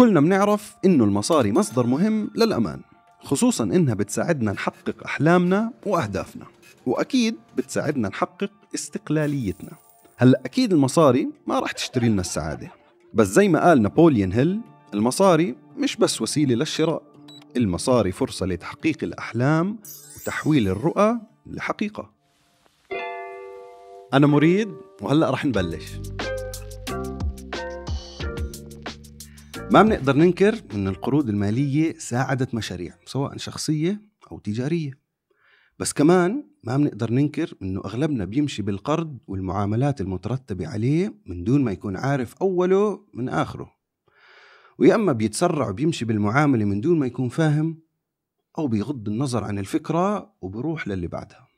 كلنا بنعرف إنه المصاري مصدر مهم للأمان خصوصا إنها بتساعدنا نحقق أحلامنا وأهدافنا وأكيد بتساعدنا نحقق استقلاليتنا هلا أكيد المصاري ما راح تشتري لنا السعادة بس زي ما قال نابوليون هيل المصاري مش بس وسيلة للشراء المصاري فرصة لتحقيق الأحلام وتحويل الرؤى لحقيقة أنا مريد وهلأ رح نبلش ما بنقدر ننكر أن القروض المالية ساعدت مشاريع سواء شخصية أو تجارية بس كمان ما بنقدر ننكر أنه أغلبنا بيمشي بالقرض والمعاملات المترتبة عليه من دون ما يكون عارف أوله من آخره ويا أما بيتسرع وبيمشي بالمعاملة من دون ما يكون فاهم أو بيغض النظر عن الفكرة وبروح للي بعدها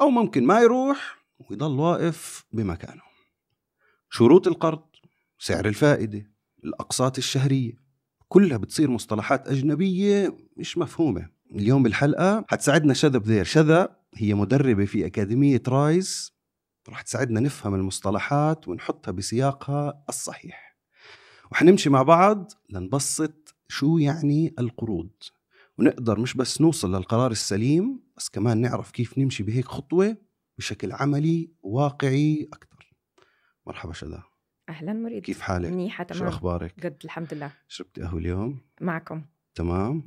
أو ممكن ما يروح ويضل واقف بمكانه شروط القرض سعر الفائدة الأقساط الشهرية كلها بتصير مصطلحات أجنبية مش مفهومة اليوم بالحلقة حتساعدنا شذا بذير شذا هي مدربة في أكاديمية رايز رح تساعدنا نفهم المصطلحات ونحطها بسياقها الصحيح وحنمشي مع بعض لنبسط شو يعني القروض ونقدر مش بس نوصل للقرار السليم بس كمان نعرف كيف نمشي بهيك خطوة بشكل عملي واقعي أكثر مرحبا شذا اهلا مريد كيف حالك؟ منيحة تمام شو اخبارك؟ قد الحمد لله شربتي قهوة اليوم؟ معكم تمام؟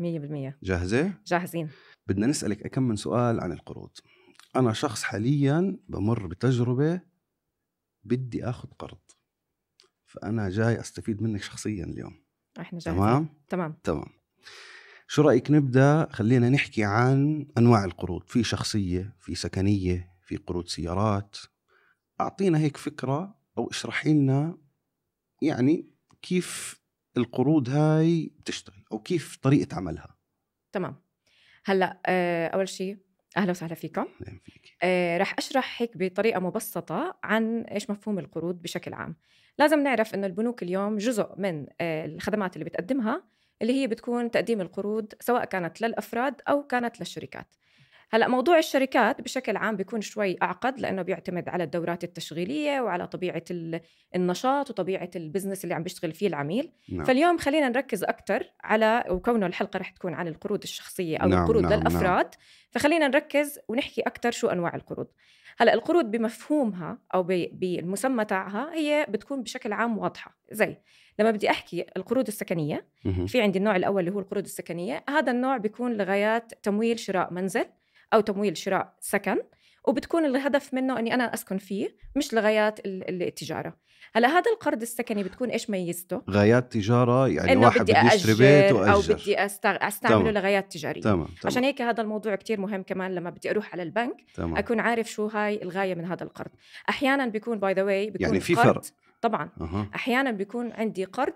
100% جاهزة؟ جاهزين بدنا نسألك كم من سؤال عن القروض أنا شخص حاليا بمر بتجربة بدي آخذ قرض فأنا جاي أستفيد منك شخصيا اليوم احنا جاهزين تمام؟ تمام تمام شو رأيك نبدأ خلينا نحكي عن أنواع القروض في شخصية في سكنية في قروض سيارات أعطينا هيك فكرة او اشرحي لنا يعني كيف القروض هاي بتشتغل او كيف طريقه عملها تمام هلا آه، اول شيء اهلا وسهلا فيكم فيك. آه، رح اشرح هيك بطريقه مبسطه عن ايش مفهوم القروض بشكل عام لازم نعرف انه البنوك اليوم جزء من آه، الخدمات اللي بتقدمها اللي هي بتكون تقديم القروض سواء كانت للافراد او كانت للشركات هلا موضوع الشركات بشكل عام بيكون شوي اعقد لانه بيعتمد على الدورات التشغيليه وعلى طبيعه النشاط وطبيعه البزنس اللي عم بيشتغل فيه العميل نعم. فاليوم خلينا نركز اكثر على وكونه الحلقه رح تكون عن القروض الشخصيه او نعم. القروض نعم. نعم. للافراد نعم. فخلينا نركز ونحكي اكثر شو انواع القروض هلا القروض بمفهومها او بالمسمى تاعها هي بتكون بشكل عام واضحه زي لما بدي احكي القروض السكنيه في عندي النوع الاول اللي هو القروض السكنيه هذا النوع بيكون لغايات تمويل شراء منزل او تمويل شراء سكن وبتكون الهدف منه اني انا اسكن فيه مش لغايات التجاره هلا هذا القرض السكني بتكون ايش ميزته غايات تجاره يعني إنه واحد بدي, بدي يشتري بيت وأجر. او بدي أستغ... استعمله تمام. لغايات تجاريه تمام. تمام. عشان هيك هذا الموضوع كتير مهم كمان لما بدي اروح على البنك تمام. اكون عارف شو هاي الغايه من هذا القرض احيانا بيكون باي ذا واي بيكون يعني في فرق طبعا أه. احيانا بيكون عندي قرض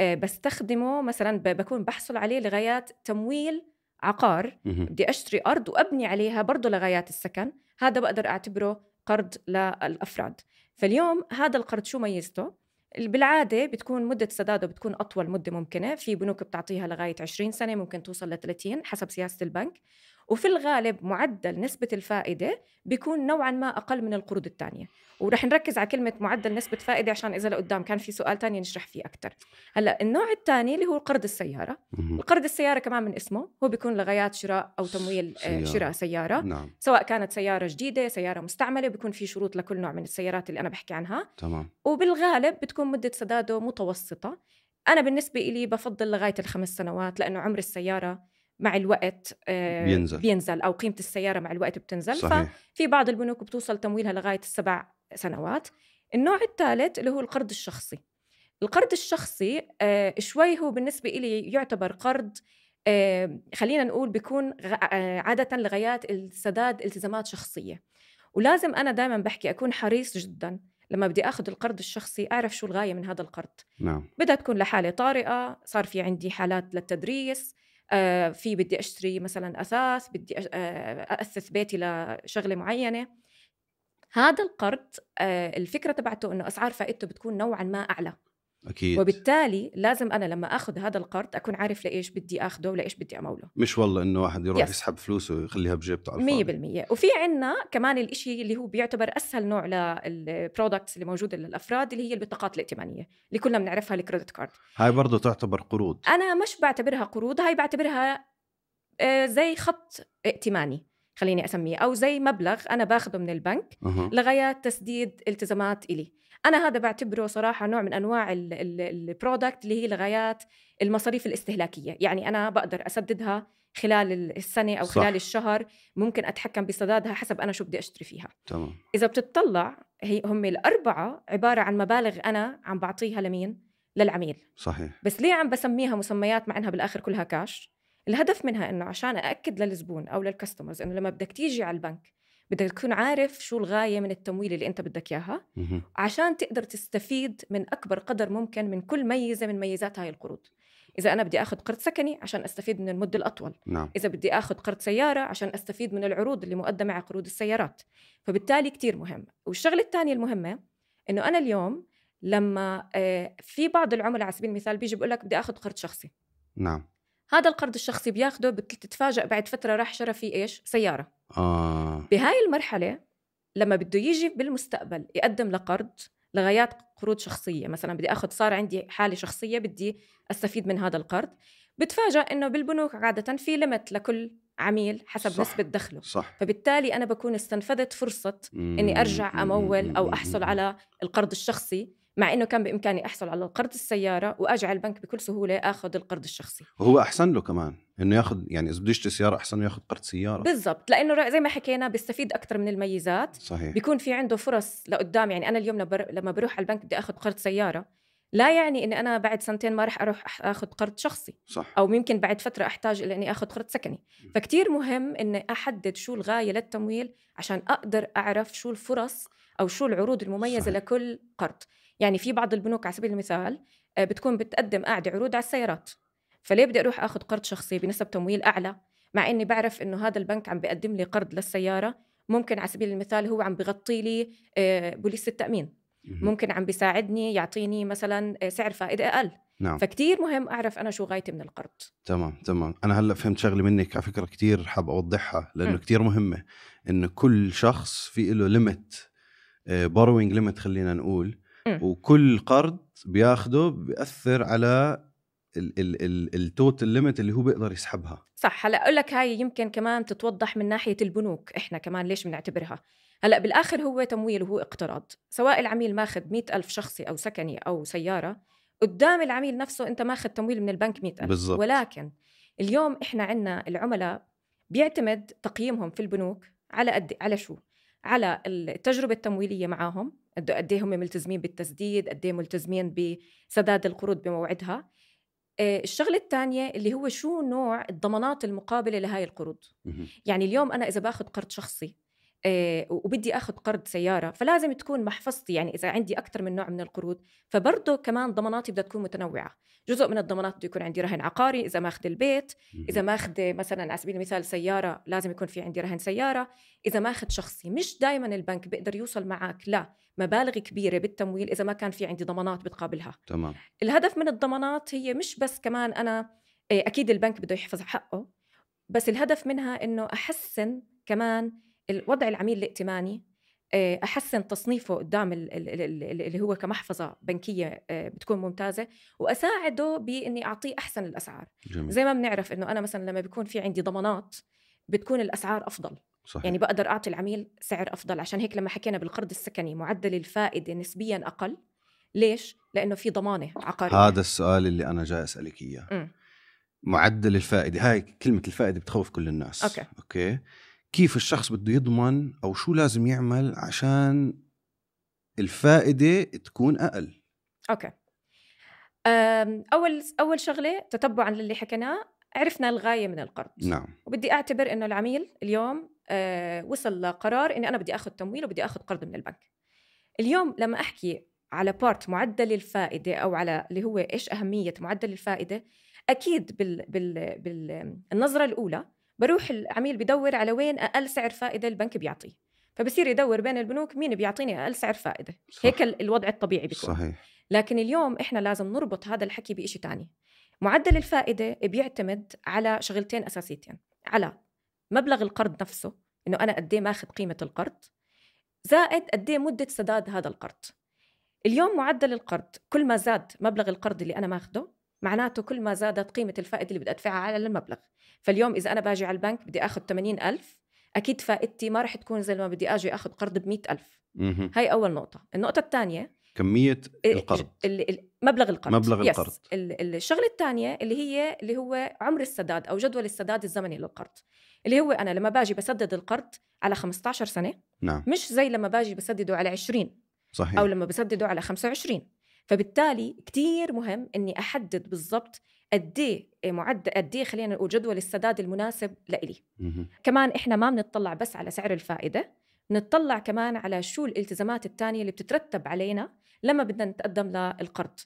آه، بستخدمه مثلا بكون بحصل عليه لغايات تمويل عقار بدي اشتري ارض وابني عليها برضه لغايات السكن هذا بقدر اعتبره قرض للافراد فاليوم هذا القرض شو ميزته بالعاده بتكون مده سداده بتكون اطول مده ممكنه في بنوك بتعطيها لغايه 20 سنه ممكن توصل ل 30 حسب سياسه البنك وفي الغالب معدل نسبة الفائدة بيكون نوعا ما أقل من القروض الثانية ورح نركز على كلمة معدل نسبة فائدة عشان إذا لقدام كان في سؤال ثاني نشرح فيه أكثر هلا النوع الثاني اللي هو قرض السيارة القرض السيارة كمان من اسمه هو بيكون لغايات شراء أو تمويل آه، سيارة. شراء سيارة نعم. سواء كانت سيارة جديدة سيارة مستعملة بيكون في شروط لكل نوع من السيارات اللي أنا بحكي عنها تمام وبالغالب بتكون مدة سداده متوسطة أنا بالنسبة إلي بفضل لغاية الخمس سنوات لأنه عمر السيارة مع الوقت آه، بينزل بينزل او قيمه السياره مع الوقت بتنزل صحيح. ففي بعض البنوك بتوصل تمويلها لغايه السبع سنوات النوع الثالث اللي هو القرض الشخصي القرض الشخصي آه، شوي هو بالنسبه لي يعتبر قرض آه، خلينا نقول بيكون عاده لغايات السداد التزامات شخصيه ولازم انا دائما بحكي اكون حريص جدا لما بدي اخذ القرض الشخصي اعرف شو الغايه من هذا القرض نعم بدها تكون لحاله طارئه صار في عندي حالات للتدريس آه، في بدي اشتري مثلا اثاث بدي اسس آه، بيتي لشغله معينه هذا القرض آه، الفكره تبعته انه اسعار فائدته بتكون نوعا ما اعلى اكيد وبالتالي لازم انا لما اخذ هذا القرض اكون عارف لايش بدي اخذه ولايش بدي اموله مش والله انه واحد يروح يس. يسحب فلوسه ويخليها بجيبته على 100% وفي عندنا كمان الإشي اللي هو بيعتبر اسهل نوع للبرودكتس اللي موجوده للافراد اللي هي البطاقات الائتمانيه اللي كلنا بنعرفها الكريدت كارد هاي برضه تعتبر قروض انا مش بعتبرها قروض هاي بعتبرها آه، زي خط ائتماني خليني اسميه او زي مبلغ انا باخذه من البنك أه. لغايه تسديد التزامات الي انا هذا بعتبره صراحه نوع من انواع البرودكت اللي هي لغايات المصاريف الاستهلاكيه يعني انا بقدر اسددها خلال السنه او صح. خلال الشهر ممكن اتحكم بسدادها حسب انا شو بدي اشتري فيها تمام اذا بتطلع هي هم الاربعه عباره عن مبالغ انا عم بعطيها لمين للعميل صحيح بس ليه عم بسميها مسميات مع انها بالاخر كلها كاش الهدف منها انه عشان ااكد للزبون او للكاستمرز انه لما بدك تيجي على البنك بدك تكون عارف شو الغايه من التمويل اللي انت بدك اياها عشان تقدر تستفيد من اكبر قدر ممكن من كل ميزه من ميزات هاي القروض إذا أنا بدي آخذ قرض سكني عشان أستفيد من المدة الأطول نعم. إذا بدي آخذ قرض سيارة عشان أستفيد من العروض اللي مقدمة على قروض السيارات فبالتالي كتير مهم والشغلة الثانية المهمة إنه أنا اليوم لما آه، في بعض العملاء على سبيل المثال بيجي بيقول لك بدي آخذ قرض شخصي نعم هذا القرض الشخصي بياخده بتتفاجئ بعد فتره راح شرى فيه ايش سياره آه. بهاي المرحله لما بده يجي بالمستقبل يقدم لقرض لغايات قروض شخصيه مثلا بدي اخذ صار عندي حاله شخصيه بدي استفيد من هذا القرض بتفاجئ انه بالبنوك عاده في ليمت لكل عميل حسب صح. نسبة دخله صح. فبالتالي أنا بكون استنفذت فرصة مم. أني أرجع أمول أو أحصل على القرض الشخصي مع انه كان بامكاني احصل على قرض السياره واجي على البنك بكل سهوله اخذ القرض الشخصي وهو احسن له كمان انه ياخذ يعني اذا بده يشتري سياره احسن انه ياخذ قرض سياره بالضبط لانه زي ما حكينا بيستفيد اكثر من الميزات صحيح بيكون في عنده فرص لقدام يعني انا اليوم لما بروح على البنك بدي اخذ قرض سياره لا يعني اني انا بعد سنتين ما راح اروح اخذ قرض شخصي صح. او ممكن بعد فتره احتاج الى اني اخذ قرض سكني فكتير مهم اني احدد شو الغايه للتمويل عشان اقدر اعرف شو الفرص او شو العروض المميزه صح. لكل قرض يعني في بعض البنوك على سبيل المثال آه، بتكون بتقدم قاعدة عروض على السيارات فليه بدي أروح أخذ قرض شخصي بنسب تمويل أعلى مع إني بعرف إنه هذا البنك عم بيقدم لي قرض للسيارة ممكن على سبيل المثال هو عم بغطي لي آه، بوليس التأمين ممكن عم بيساعدني يعطيني مثلا آه، سعر فائدة أقل نعم. فكتير مهم أعرف أنا شو غايتي من القرض تمام تمام أنا هلأ فهمت شغلة منك على فكرة كتير حاب أوضحها لأنه م. كتير مهمة إنه كل شخص في له ليمت بوروينج ليمت خلينا نقول وكل قرض بياخده بياثر على التوتال ليميت اللي هو بيقدر يسحبها صح هلا اقول لك هاي يمكن كمان تتوضح من ناحيه البنوك احنا كمان ليش بنعتبرها هلا بالاخر هو تمويل وهو اقتراض سواء العميل ماخذ مئة ألف شخصي او سكني او سياره قدام العميل نفسه انت ماخذ تمويل من البنك مئة ألف بالزبط. ولكن اليوم احنا عندنا العملاء بيعتمد تقييمهم في البنوك على قد على شو على التجربه التمويليه معاهم قد ايه هم ملتزمين بالتسديد قد ايه ملتزمين بسداد القروض بموعدها آه، الشغلة الثانية اللي هو شو نوع الضمانات المقابلة لهاي القروض يعني اليوم أنا إذا باخذ قرض شخصي آه، وبدي اخذ قرض سياره فلازم تكون محفظتي يعني اذا عندي اكثر من نوع من القروض فبرضه كمان ضماناتي بدها تكون متنوعه جزء من الضمانات بده يكون عندي رهن عقاري اذا اخذ البيت اذا اخذ مثلا على سبيل المثال سياره لازم يكون في عندي رهن سياره اذا ماخذ شخصي مش دائما البنك بيقدر يوصل معك لمبالغ كبيره بالتمويل اذا ما كان في عندي ضمانات بتقابلها تمام الهدف من الضمانات هي مش بس كمان انا آه، اكيد البنك بده يحفظ حقه بس الهدف منها انه احسن كمان الوضع العميل الائتماني آه، احسن تصنيفه قدام اللي هو كمحفظه بنكيه آه، بتكون ممتازه واساعده باني اعطيه احسن الاسعار جميل. زي ما بنعرف انه انا مثلا لما بيكون في عندي ضمانات بتكون الاسعار افضل صحيح. يعني بقدر اعطي العميل سعر افضل عشان هيك لما حكينا بالقرض السكني معدل الفائده نسبيا اقل ليش لانه في ضمانه عقاريه هذا السؤال اللي انا جاي اسالك اياه معدل الفائده هاي كلمه الفائده بتخوف كل الناس اوكي اوكي كيف الشخص بده يضمن او شو لازم يعمل عشان الفائده تكون اقل اوكي اول اول شغله تتبعا للي حكيناه عرفنا الغايه من القرض نعم وبدي اعتبر انه العميل اليوم أه، وصل لقرار اني انا بدي اخذ تمويل وبدي اخذ قرض من البنك اليوم لما احكي على بارت معدل الفائده او على اللي هو ايش اهميه معدل الفائده اكيد بال بال بالنظره الاولى بروح العميل بدور على وين اقل سعر فائده البنك بيعطيه فبصير يدور بين البنوك مين بيعطيني اقل سعر فائده صح. هيك الوضع الطبيعي بيكون صحيح لكن اليوم احنا لازم نربط هذا الحكي بشيء ثاني معدل الفائده بيعتمد على شغلتين اساسيتين على مبلغ القرض نفسه انه انا قد ايه ماخذ قيمه القرض زائد قد ايه مده سداد هذا القرض اليوم معدل القرض كل ما زاد مبلغ القرض اللي انا ماخده معناته كل ما زادت قيمة الفائدة اللي بدي أدفعها على المبلغ فاليوم إذا أنا باجي على البنك بدي أخذ 80 ألف أكيد فائدتي ما رح تكون زي ما بدي أجي أخذ قرض ب 100 ألف هاي أول نقطة النقطة الثانية كمية إيه، إيه، القرض مبلغ القرض مبلغ القرض يس. الشغلة الثانية اللي هي اللي هو عمر السداد أو جدول السداد الزمني للقرض اللي هو أنا لما باجي بسدد القرض على 15 سنة نعم. مش زي لما باجي بسدده على 20 صحيح. أو لما بسدده على 25 فبالتالي كتير مهم اني احدد بالضبط قد إيه، إيه معدل قد إيه خلينا نقول جدول السداد المناسب لإلي كمان احنا ما بنطلع بس على سعر الفائده بنطلع كمان على شو الالتزامات الثانيه اللي بتترتب علينا لما بدنا نتقدم للقرض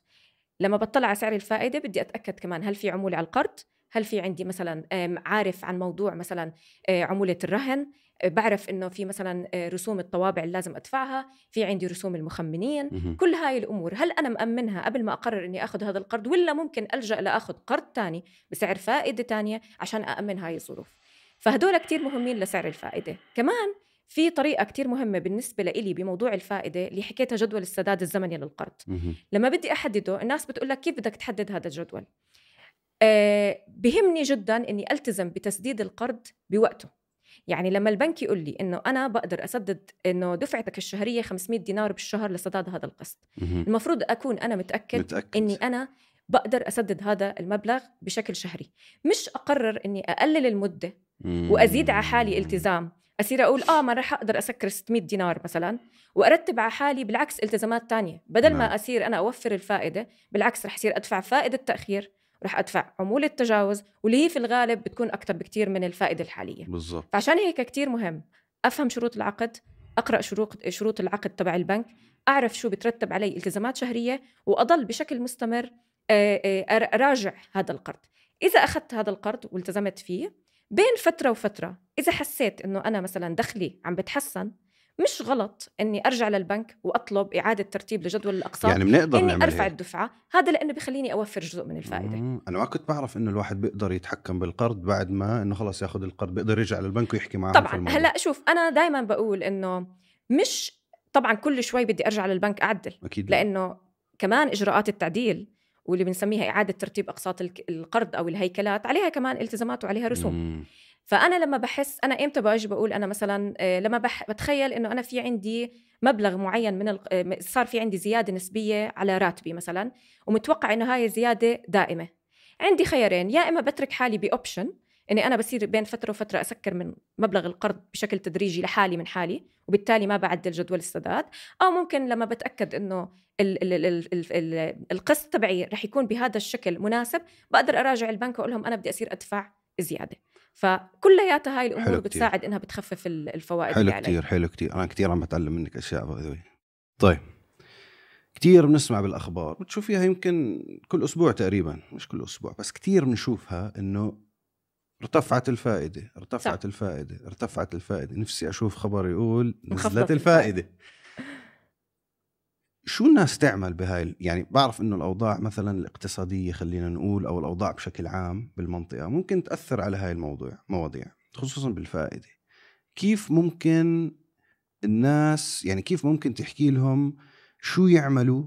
لما بطلع على سعر الفائده بدي اتاكد كمان هل في عموله على القرض هل في عندي مثلا عارف عن موضوع مثلا آه، عموله الرهن بعرف انه في مثلا آه، رسوم الطوابع اللي لازم ادفعها في عندي رسوم المخمنين مه. كل هاي الامور هل انا مامنها قبل ما اقرر اني اخذ هذا القرض ولا ممكن الجا لاخذ قرض ثاني بسعر فائده ثانيه عشان اامن هاي الظروف فهدول كتير مهمين لسعر الفائده كمان في طريقة كتير مهمة بالنسبة لإلي بموضوع الفائدة اللي حكيتها جدول السداد الزمني للقرض لما بدي أحدده الناس بتقول لك كيف بدك تحدد هذا الجدول أه بهمني جدا أني ألتزم بتسديد القرض بوقته يعني لما البنك يقول لي انه انا بقدر اسدد انه دفعتك الشهريه 500 دينار بالشهر لسداد هذا القسط المفروض اكون انا متاكد, متأكد. اني انا بقدر اسدد هذا المبلغ بشكل شهري مش اقرر اني اقلل المده وازيد على حالي التزام اصير اقول اه ما راح اقدر اسكر 600 دينار مثلا وارتب على حالي بالعكس التزامات تانية بدل نعم. ما اصير انا اوفر الفائده بالعكس راح اصير ادفع فائده تاخير رح ادفع عموله تجاوز واللي هي في الغالب بتكون اكثر بكثير من الفائده الحاليه بالظبط فعشان هيك كثير مهم افهم شروط العقد اقرا شروط شروط العقد تبع البنك اعرف شو بترتب علي التزامات شهريه واضل بشكل مستمر آه، آه، اراجع هذا القرض اذا اخذت هذا القرض والتزمت فيه بين فتره وفتره اذا حسيت انه انا مثلا دخلي عم بتحسن مش غلط اني ارجع للبنك واطلب اعاده ترتيب لجدول الاقساط يعني بنقدر اني ارفع هيك. الدفعه هذا لانه بخليني اوفر جزء من الفائده مم. انا ما كنت بعرف انه الواحد بيقدر يتحكم بالقرض بعد ما انه خلص ياخذ القرض بيقدر يرجع للبنك ويحكي معه طبعا هلا شوف انا دائما بقول انه مش طبعا كل شوي بدي ارجع للبنك اعدل أكيد. لانه كمان اجراءات التعديل واللي بنسميها اعاده ترتيب اقساط القرض او الهيكلات عليها كمان التزامات وعليها رسوم مم. فانا لما بحس انا امتى باجي بقول انا مثلا آه، لما بح بتخيل انه انا في عندي مبلغ معين من ال... آه، صار في عندي زياده نسبيه على راتبي مثلا ومتوقع انه هاي الزياده دائمه عندي خيارين يا اما بترك حالي باوبشن اني انا بصير بين فتره وفتره اسكر من مبلغ القرض بشكل تدريجي لحالي من حالي وبالتالي ما بعدل جدول السداد او ممكن لما بتاكد انه ال ال ال ال ال القسط تبعي رح يكون بهذا الشكل مناسب بقدر اراجع البنك واقول لهم انا بدي اصير ادفع زياده فكلياتها هاي الامور بتساعد انها بتخفف الفوائد حلو اللي كتير حلو كتير انا كتير عم بتعلم منك اشياء طيب كتير بنسمع بالاخبار بتشوفيها يمكن كل اسبوع تقريبا مش كل اسبوع بس كتير بنشوفها انه ارتفعت الفائده ارتفعت صح. الفائده ارتفعت الفائده نفسي اشوف خبر يقول نزلت الفائده شو الناس تعمل بهاي يعني بعرف انه الاوضاع مثلا الاقتصاديه خلينا نقول او الاوضاع بشكل عام بالمنطقه ممكن تاثر على هاي الموضوع مواضيع خصوصا بالفائده كيف ممكن الناس يعني كيف ممكن تحكي لهم شو يعملوا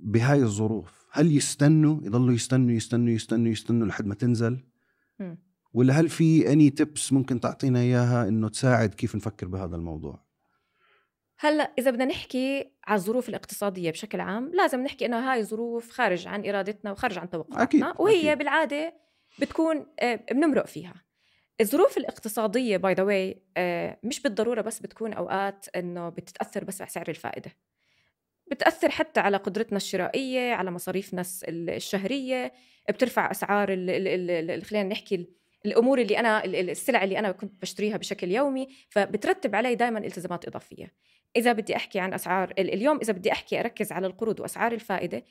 بهاي الظروف هل يستنوا يضلوا يستنوا يستنوا يستنوا يستنوا لحد ما تنزل ولا هل في اني تبس ممكن تعطينا اياها انه تساعد كيف نفكر بهذا الموضوع هلا اذا بدنا نحكي على الظروف الاقتصاديه بشكل عام لازم نحكي انه هاي ظروف خارج عن ارادتنا وخارج عن توقعاتنا أكيد. وهي أكيد. بالعاده بتكون آه، بنمرق فيها الظروف الاقتصادية باي ذا واي مش بالضرورة بس بتكون أوقات إنه بتتأثر بس على سعر الفائدة بتأثر حتى على قدرتنا الشرائية على مصاريفنا الشهرية بترفع أسعار خلينا نحكي الامور اللي انا السلع اللي انا كنت بشتريها بشكل يومي فبترتب علي دائما التزامات اضافيه اذا بدي احكي عن اسعار اليوم اذا بدي احكي اركز على القروض واسعار الفائده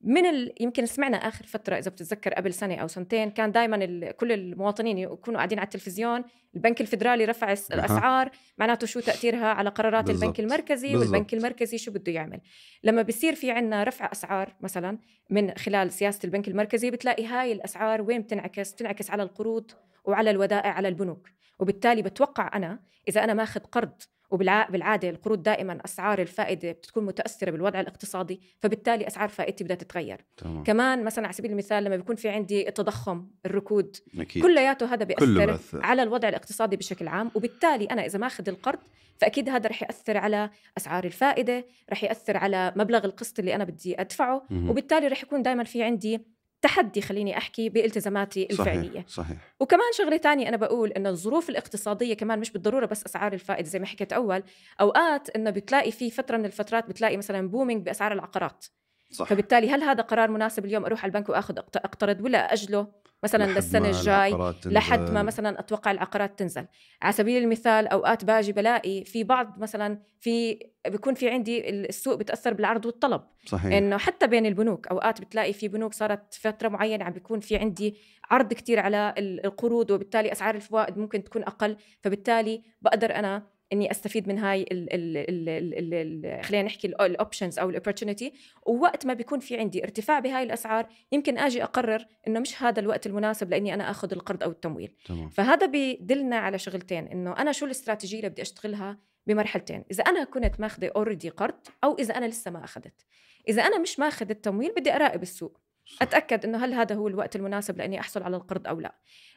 من ال... يمكن سمعنا اخر فتره اذا بتتذكر قبل سنه او سنتين كان دائما ال... كل المواطنين يكونوا قاعدين على التلفزيون البنك الفدرالي رفع الاسعار معناته شو تاثيرها على قرارات بالزبط. البنك المركزي بالزبط. والبنك المركزي شو بده يعمل لما بصير في عندنا رفع اسعار مثلا من خلال سياسه البنك المركزي بتلاقي هاي الاسعار وين بتنعكس بتنعكس على القروض وعلى الودائع على البنوك وبالتالي بتوقع انا اذا انا ماخذ قرض وبالعاده القروض دائما اسعار الفائده بتكون متاثره بالوضع الاقتصادي فبالتالي اسعار فائدتي بدها تتغير تمام. كمان مثلا على سبيل المثال لما بيكون في عندي التضخم الركود أكيد. كلياته هذا بياثر على الوضع الاقتصادي بشكل عام وبالتالي انا اذا ما اخذ القرض فاكيد هذا رح ياثر على اسعار الفائده رح ياثر على مبلغ القسط اللي انا بدي ادفعه مه. وبالتالي رح يكون دائما في عندي تحدي خليني احكي بالتزاماتي الفعليه صحيح, صحيح. وكمان شغله تانية انا بقول انه الظروف الاقتصاديه كمان مش بالضروره بس اسعار الفائده زي ما حكيت اول اوقات انه بتلاقي في فتره من الفترات بتلاقي مثلا بومينج باسعار العقارات صح. فبالتالي هل هذا قرار مناسب اليوم اروح على البنك واخذ اقترض ولا اجله مثلا للسنه الجاي لحد ما مثلا اتوقع العقارات تنزل على سبيل المثال اوقات باجي بلاقي في بعض مثلا في بيكون في عندي السوق بتاثر بالعرض والطلب صحيح انه حتى بين البنوك اوقات بتلاقي في بنوك صارت فتره معينه عم بيكون في عندي عرض كتير على القروض وبالتالي اسعار الفوائد ممكن تكون اقل فبالتالي بقدر انا اني استفيد من هاي الـ الـ الـ الـ الـ خلينا نحكي الاوبشنز او الاوبرتونيتي ووقت ما بيكون في عندي ارتفاع بهاي الاسعار يمكن اجي اقرر انه مش هذا الوقت المناسب لاني انا اخذ القرض او التمويل تمام. فهذا بدلنا على شغلتين انه انا شو الاستراتيجيه اللي بدي اشتغلها بمرحلتين اذا انا كنت ماخذه اوريدي قرض او اذا انا لسه ما اخذت اذا انا مش ماخذ التمويل بدي اراقب السوق اتاكد انه هل هذا هو الوقت المناسب لاني احصل على القرض او لا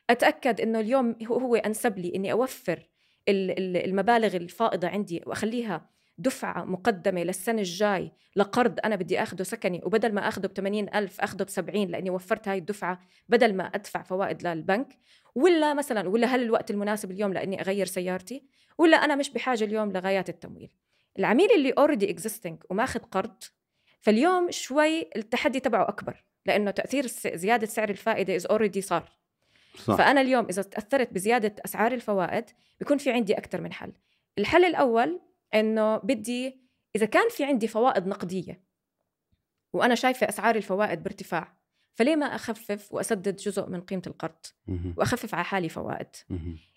اتاكد انه اليوم هو انسب لي اني اوفر المبالغ الفائضه عندي واخليها دفعة مقدمة للسنة الجاي لقرض أنا بدي أخده سكني وبدل ما أخده ب 80 ألف أخده ب 70 لأني وفرت هاي الدفعة بدل ما أدفع فوائد للبنك ولا مثلا ولا هل الوقت المناسب اليوم لأني أغير سيارتي ولا أنا مش بحاجة اليوم لغايات التمويل العميل اللي اوريدي اكزيستنج وماخذ قرض فاليوم شوي التحدي تبعه أكبر لأنه تأثير زيادة سعر الفائدة إز اوريدي صار صح. فانا اليوم اذا تاثرت بزياده اسعار الفوائد بيكون في عندي اكثر من حل الحل الاول انه بدي اذا كان في عندي فوائد نقديه وانا شايفه اسعار الفوائد بارتفاع فليه ما اخفف واسدد جزء من قيمه القرض واخفف على حالي فوائد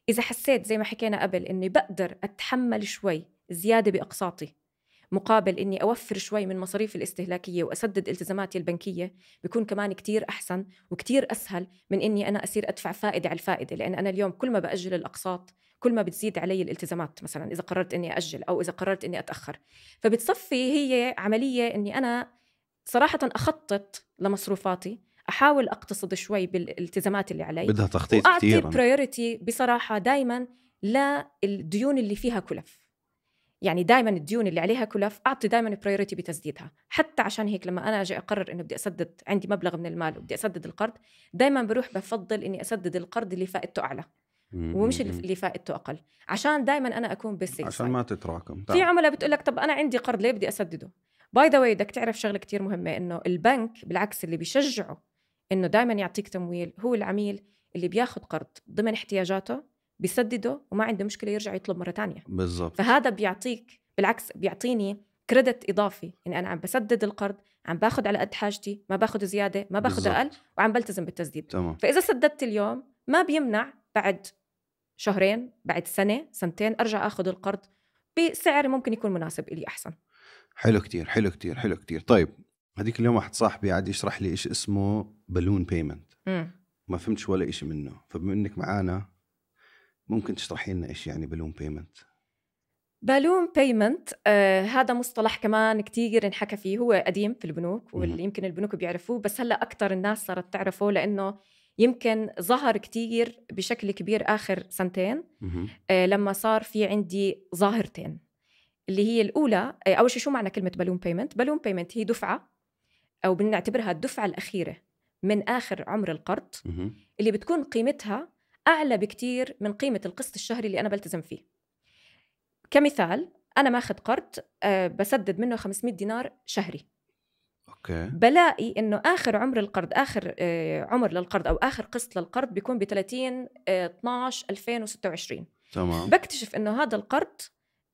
اذا حسيت زي ما حكينا قبل اني بقدر اتحمل شوي زياده باقساطي مقابل اني اوفر شوي من مصاريفي الاستهلاكيه واسدد التزاماتي البنكيه بيكون كمان كتير احسن وكتير اسهل من اني انا اصير ادفع فائده على الفائده لان انا اليوم كل ما باجل الاقساط كل ما بتزيد علي الالتزامات مثلا اذا قررت اني اجل او اذا قررت اني اتاخر فبتصفي هي عمليه اني انا صراحه اخطط لمصروفاتي احاول اقتصد شوي بالالتزامات اللي علي بدها تخطيط كثير بصراحه دائما للديون اللي فيها كلف يعني دائما الديون اللي عليها كلف اعطي دائما برايورتي بتسديدها حتى عشان هيك لما انا اجي اقرر انه بدي اسدد عندي مبلغ من المال وبدي اسدد القرض دائما بروح بفضل اني اسدد القرض اللي فائدته اعلى ومش اللي فائدته اقل عشان دائما انا اكون بس عشان ما تتراكم في عملاء بتقول لك طب انا عندي قرض ليه بدي اسدده باي ذا واي بدك تعرف شغله كتير مهمه انه البنك بالعكس اللي بيشجعه انه دائما يعطيك تمويل هو العميل اللي بياخذ قرض ضمن احتياجاته بيسدده وما عنده مشكله يرجع يطلب مره تانية بالظبط فهذا بيعطيك بالعكس بيعطيني كريدت اضافي اني يعني انا عم بسدد القرض عم باخذ على قد حاجتي ما باخذ زياده ما باخذ اقل وعم بلتزم بالتسديد تمام. فاذا سددت اليوم ما بيمنع بعد شهرين بعد سنه سنتين ارجع اخذ القرض بسعر ممكن يكون مناسب لي احسن حلو كتير حلو كتير حلو كتير طيب هذيك اليوم واحد صاحبي قاعد يشرح لي ايش اسمه بالون بيمنت ما فهمتش ولا شيء منه فبما انك معانا ممكن تشرحي لنا ايش يعني بالون بيمنت؟ بالون بيمنت آه هذا مصطلح كمان كتير انحكى فيه هو قديم في البنوك واللي يمكن البنوك بيعرفوه بس هلا اكثر الناس صارت تعرفه لانه يمكن ظهر كتير بشكل كبير اخر سنتين آه لما صار في عندي ظاهرتين اللي هي الاولى آه اول شيء شو معنى كلمه بالون بيمنت؟ بالون بيمنت هي دفعه او بنعتبرها الدفعه الاخيره من اخر عمر القرض اللي بتكون قيمتها اعلى بكتير من قيمه القسط الشهري اللي انا بلتزم فيه كمثال انا ماخذ قرض آه، بسدد منه 500 دينار شهري اوكي بلاقي انه اخر عمر القرض اخر آه، عمر للقرض او اخر قسط للقرض بيكون ب 30 12 2026 تمام بكتشف انه هذا القرض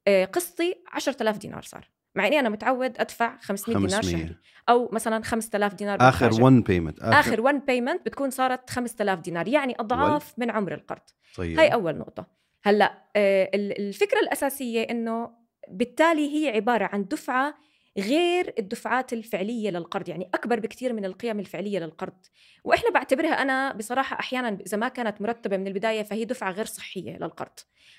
آه، قسطي 10000 دينار صار مع اني انا متعود ادفع 500, 500. دينار شهري او مثلا 5000 دينار اخر ون بيمنت اخر, آخر ون بيمنت بتكون صارت 5000 دينار يعني اضعاف ول. من عمر القرض طيب. هاي اول نقطه هلا آه، الفكره الاساسيه انه بالتالي هي عباره عن دفعه غير الدفعات الفعليه للقرض يعني اكبر بكثير من القيم الفعليه للقرض واحنا بعتبرها انا بصراحه احيانا اذا ما كانت مرتبه من البدايه فهي دفعه غير صحيه للقرض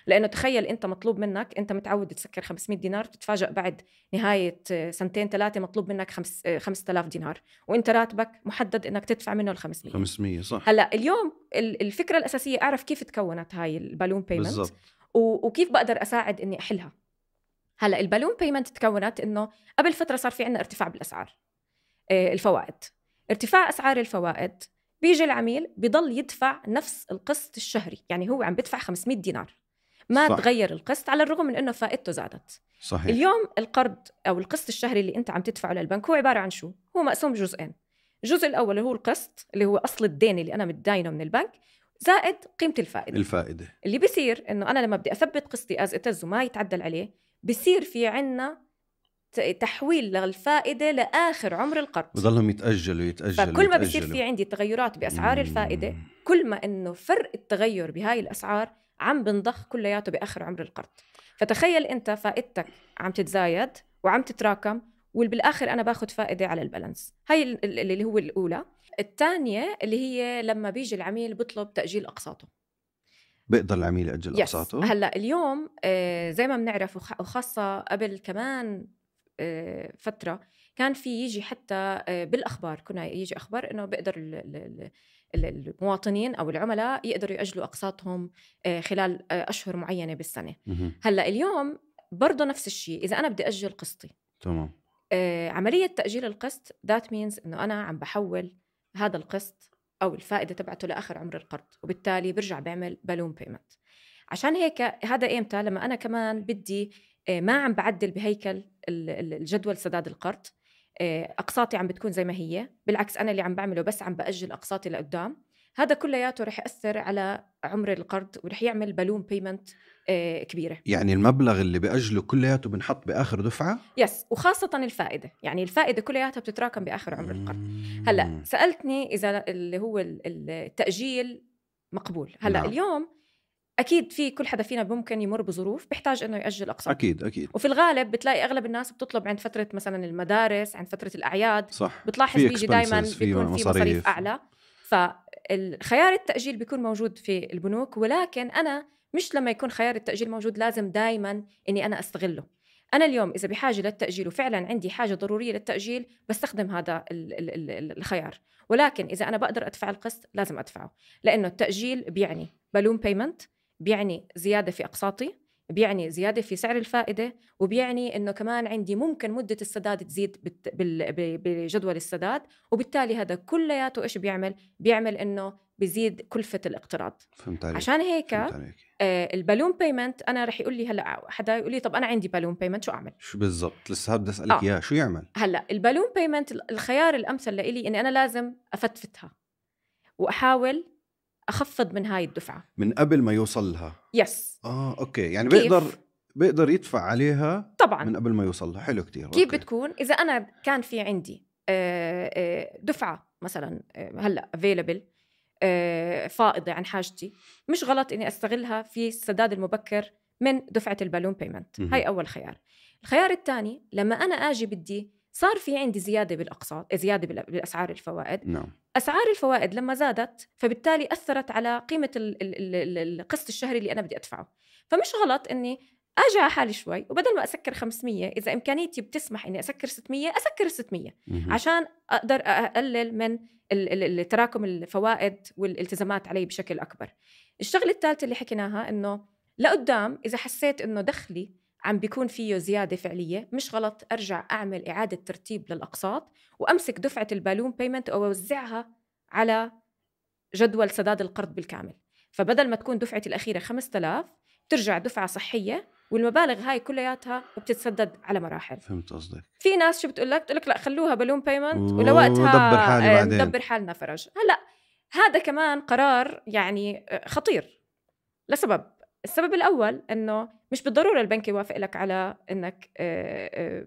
لانه تخيل انت مطلوب منك انت متعود تسكر 500 دينار تتفاجئ بعد نهايه سنتين ثلاثه مطلوب منك 5000 دينار وانت راتبك محدد انك تدفع منه ال 500 500 صح هلا اليوم الفكره الاساسيه اعرف كيف تكونت هاي البالون بيمنت بالزبط. وكيف بقدر اساعد اني احلها هلا البالون بيمنت تكونت انه قبل فتره صار في عندنا ارتفاع بالاسعار آه، الفوائد ارتفاع اسعار الفوائد بيجي العميل بضل يدفع نفس القسط الشهري يعني هو عم بدفع 500 دينار ما صح. تغير القسط على الرغم من انه فائدته زادت صحيح. اليوم القرض او القسط الشهري اللي انت عم تدفعه للبنك هو عباره عن شو هو مقسوم جزئين الجزء الاول هو القسط اللي هو اصل الدين اللي انا متداينه من البنك زائد قيمه الفائده الفائده اللي بصير انه انا لما بدي اثبت قسطي از اتز وما يتعدل عليه بصير في عنا تحويل للفائده لاخر عمر القرض بضلهم يتاجلوا يتاجلوا فكل ما بصير في عندي تغيرات باسعار مم. الفائده كل ما انه فرق التغير بهاي الاسعار عم بنضخ كلياته باخر عمر القرض فتخيل انت فائدتك عم تتزايد وعم تتراكم وبالاخر انا باخذ فائده على البالانس هاي اللي هو الاولى الثانيه اللي هي لما بيجي العميل بيطلب تاجيل اقساطه بيقدر العميل ياجل اقساطه هلا اليوم آه، زي ما بنعرف وخاصه قبل كمان آه، فتره كان في يجي حتى آه، بالاخبار كنا يجي اخبار انه بيقدر المواطنين او العملاء يقدروا ياجلوا اقساطهم خلال اشهر معينه بالسنه هلا اليوم برضه نفس الشيء اذا انا بدي اجل قسطي تمام عمليه تاجيل القسط ذات مينز انه انا عم بحول هذا القسط او الفائده تبعته لاخر عمر القرض وبالتالي برجع بعمل بالون بيمنت عشان هيك هذا امتى لما انا كمان بدي آه، ما عم بعدل بهيكل الجدول سداد القرض آه، اقساطي عم بتكون زي ما هي بالعكس انا اللي عم بعمله بس عم باجل اقساطي لقدام هذا كلياته رح ياثر على عمر القرض ورح يعمل بالون آه، بيمنت كبيره يعني المبلغ اللي باجله كلياته بنحط باخر دفعه يس وخاصه الفائده يعني الفائده كلياتها بتتراكم باخر عمر القرض هلا سالتني اذا اللي هو التاجيل مقبول هلا نعم. اليوم اكيد في كل حدا فينا ممكن يمر بظروف بيحتاج انه ياجل اقساط اكيد اكيد وفي الغالب بتلاقي اغلب الناس بتطلب عند فتره مثلا المدارس عند فتره الاعياد صح بتلاحظ بيجي دائما بيكون في مصاريف, مصاريف اعلى فالخيار التاجيل بيكون موجود في البنوك ولكن انا مش لما يكون خيار التاجيل موجود لازم دائما اني انا استغله انا اليوم اذا بحاجه للتاجيل وفعلا عندي حاجه ضروريه للتاجيل بستخدم هذا الخيار ولكن اذا انا بقدر ادفع القسط لازم ادفعه لانه التاجيل بيعني بالون بيمنت بيعني زياده في اقساطي بيعني زيادة في سعر الفائدة وبيعني أنه كمان عندي ممكن مدة السداد تزيد بجدول السداد وبالتالي هذا كلياته إيش بيعمل؟ بيعمل أنه بزيد كلفة الاقتراض فهمت عليك. عشان هيك فهمت عليك. آه البالون بيمنت أنا رح يقول لي هلأ حدا يقول لي طب أنا عندي بالون بيمنت شو أعمل؟ شو بالضبط لسه بدي أسألك إياه آه. شو يعمل؟ هلأ البالون بيمنت الخيار الأمثل لإلي أني أنا لازم أفتفتها وأحاول اخفض من هاي الدفعه من قبل ما يوصل لها يس اه اوكي يعني كيف؟ بيقدر بيقدر يدفع عليها طبعا من قبل ما يوصل لها حلو كتير كيف أوكي. بتكون اذا انا كان في عندي آه، آه، دفعه مثلا آه، هلا افيلبل فائضه عن حاجتي مش غلط اني استغلها في السداد المبكر من دفعه البالون بيمنت هاي اول خيار الخيار الثاني لما انا اجي بدي صار في عندي زياده بالاقساط زياده بالاسعار الفوائد نعم. اسعار الفوائد لما زادت فبالتالي اثرت على قيمه القسط الشهري اللي انا بدي ادفعه فمش غلط اني اجي على حالي شوي وبدل ما اسكر 500 اذا امكانيتي بتسمح اني اسكر 600 اسكر 600 مه. عشان اقدر اقلل من تراكم الفوائد والالتزامات علي بشكل اكبر الشغله الثالثه اللي حكيناها انه لقدام اذا حسيت انه دخلي عم بيكون فيه زياده فعليه مش غلط ارجع اعمل اعاده ترتيب للاقساط وامسك دفعه البالون بيمنت واوزعها على جدول سداد القرض بالكامل فبدل ما تكون دفعتي الاخيره 5000 ترجع دفعه صحيه والمبالغ هاي كلياتها بتتسدد على مراحل فهمت قصدك في ناس شو بتقول لك بتقول لك لا خلوها بالون بيمنت ولوقتها ندبر آه، حالنا فرج هلا هذا كمان قرار يعني آه، خطير لسبب السبب الاول انه مش بالضروره البنك يوافق لك على انك آه،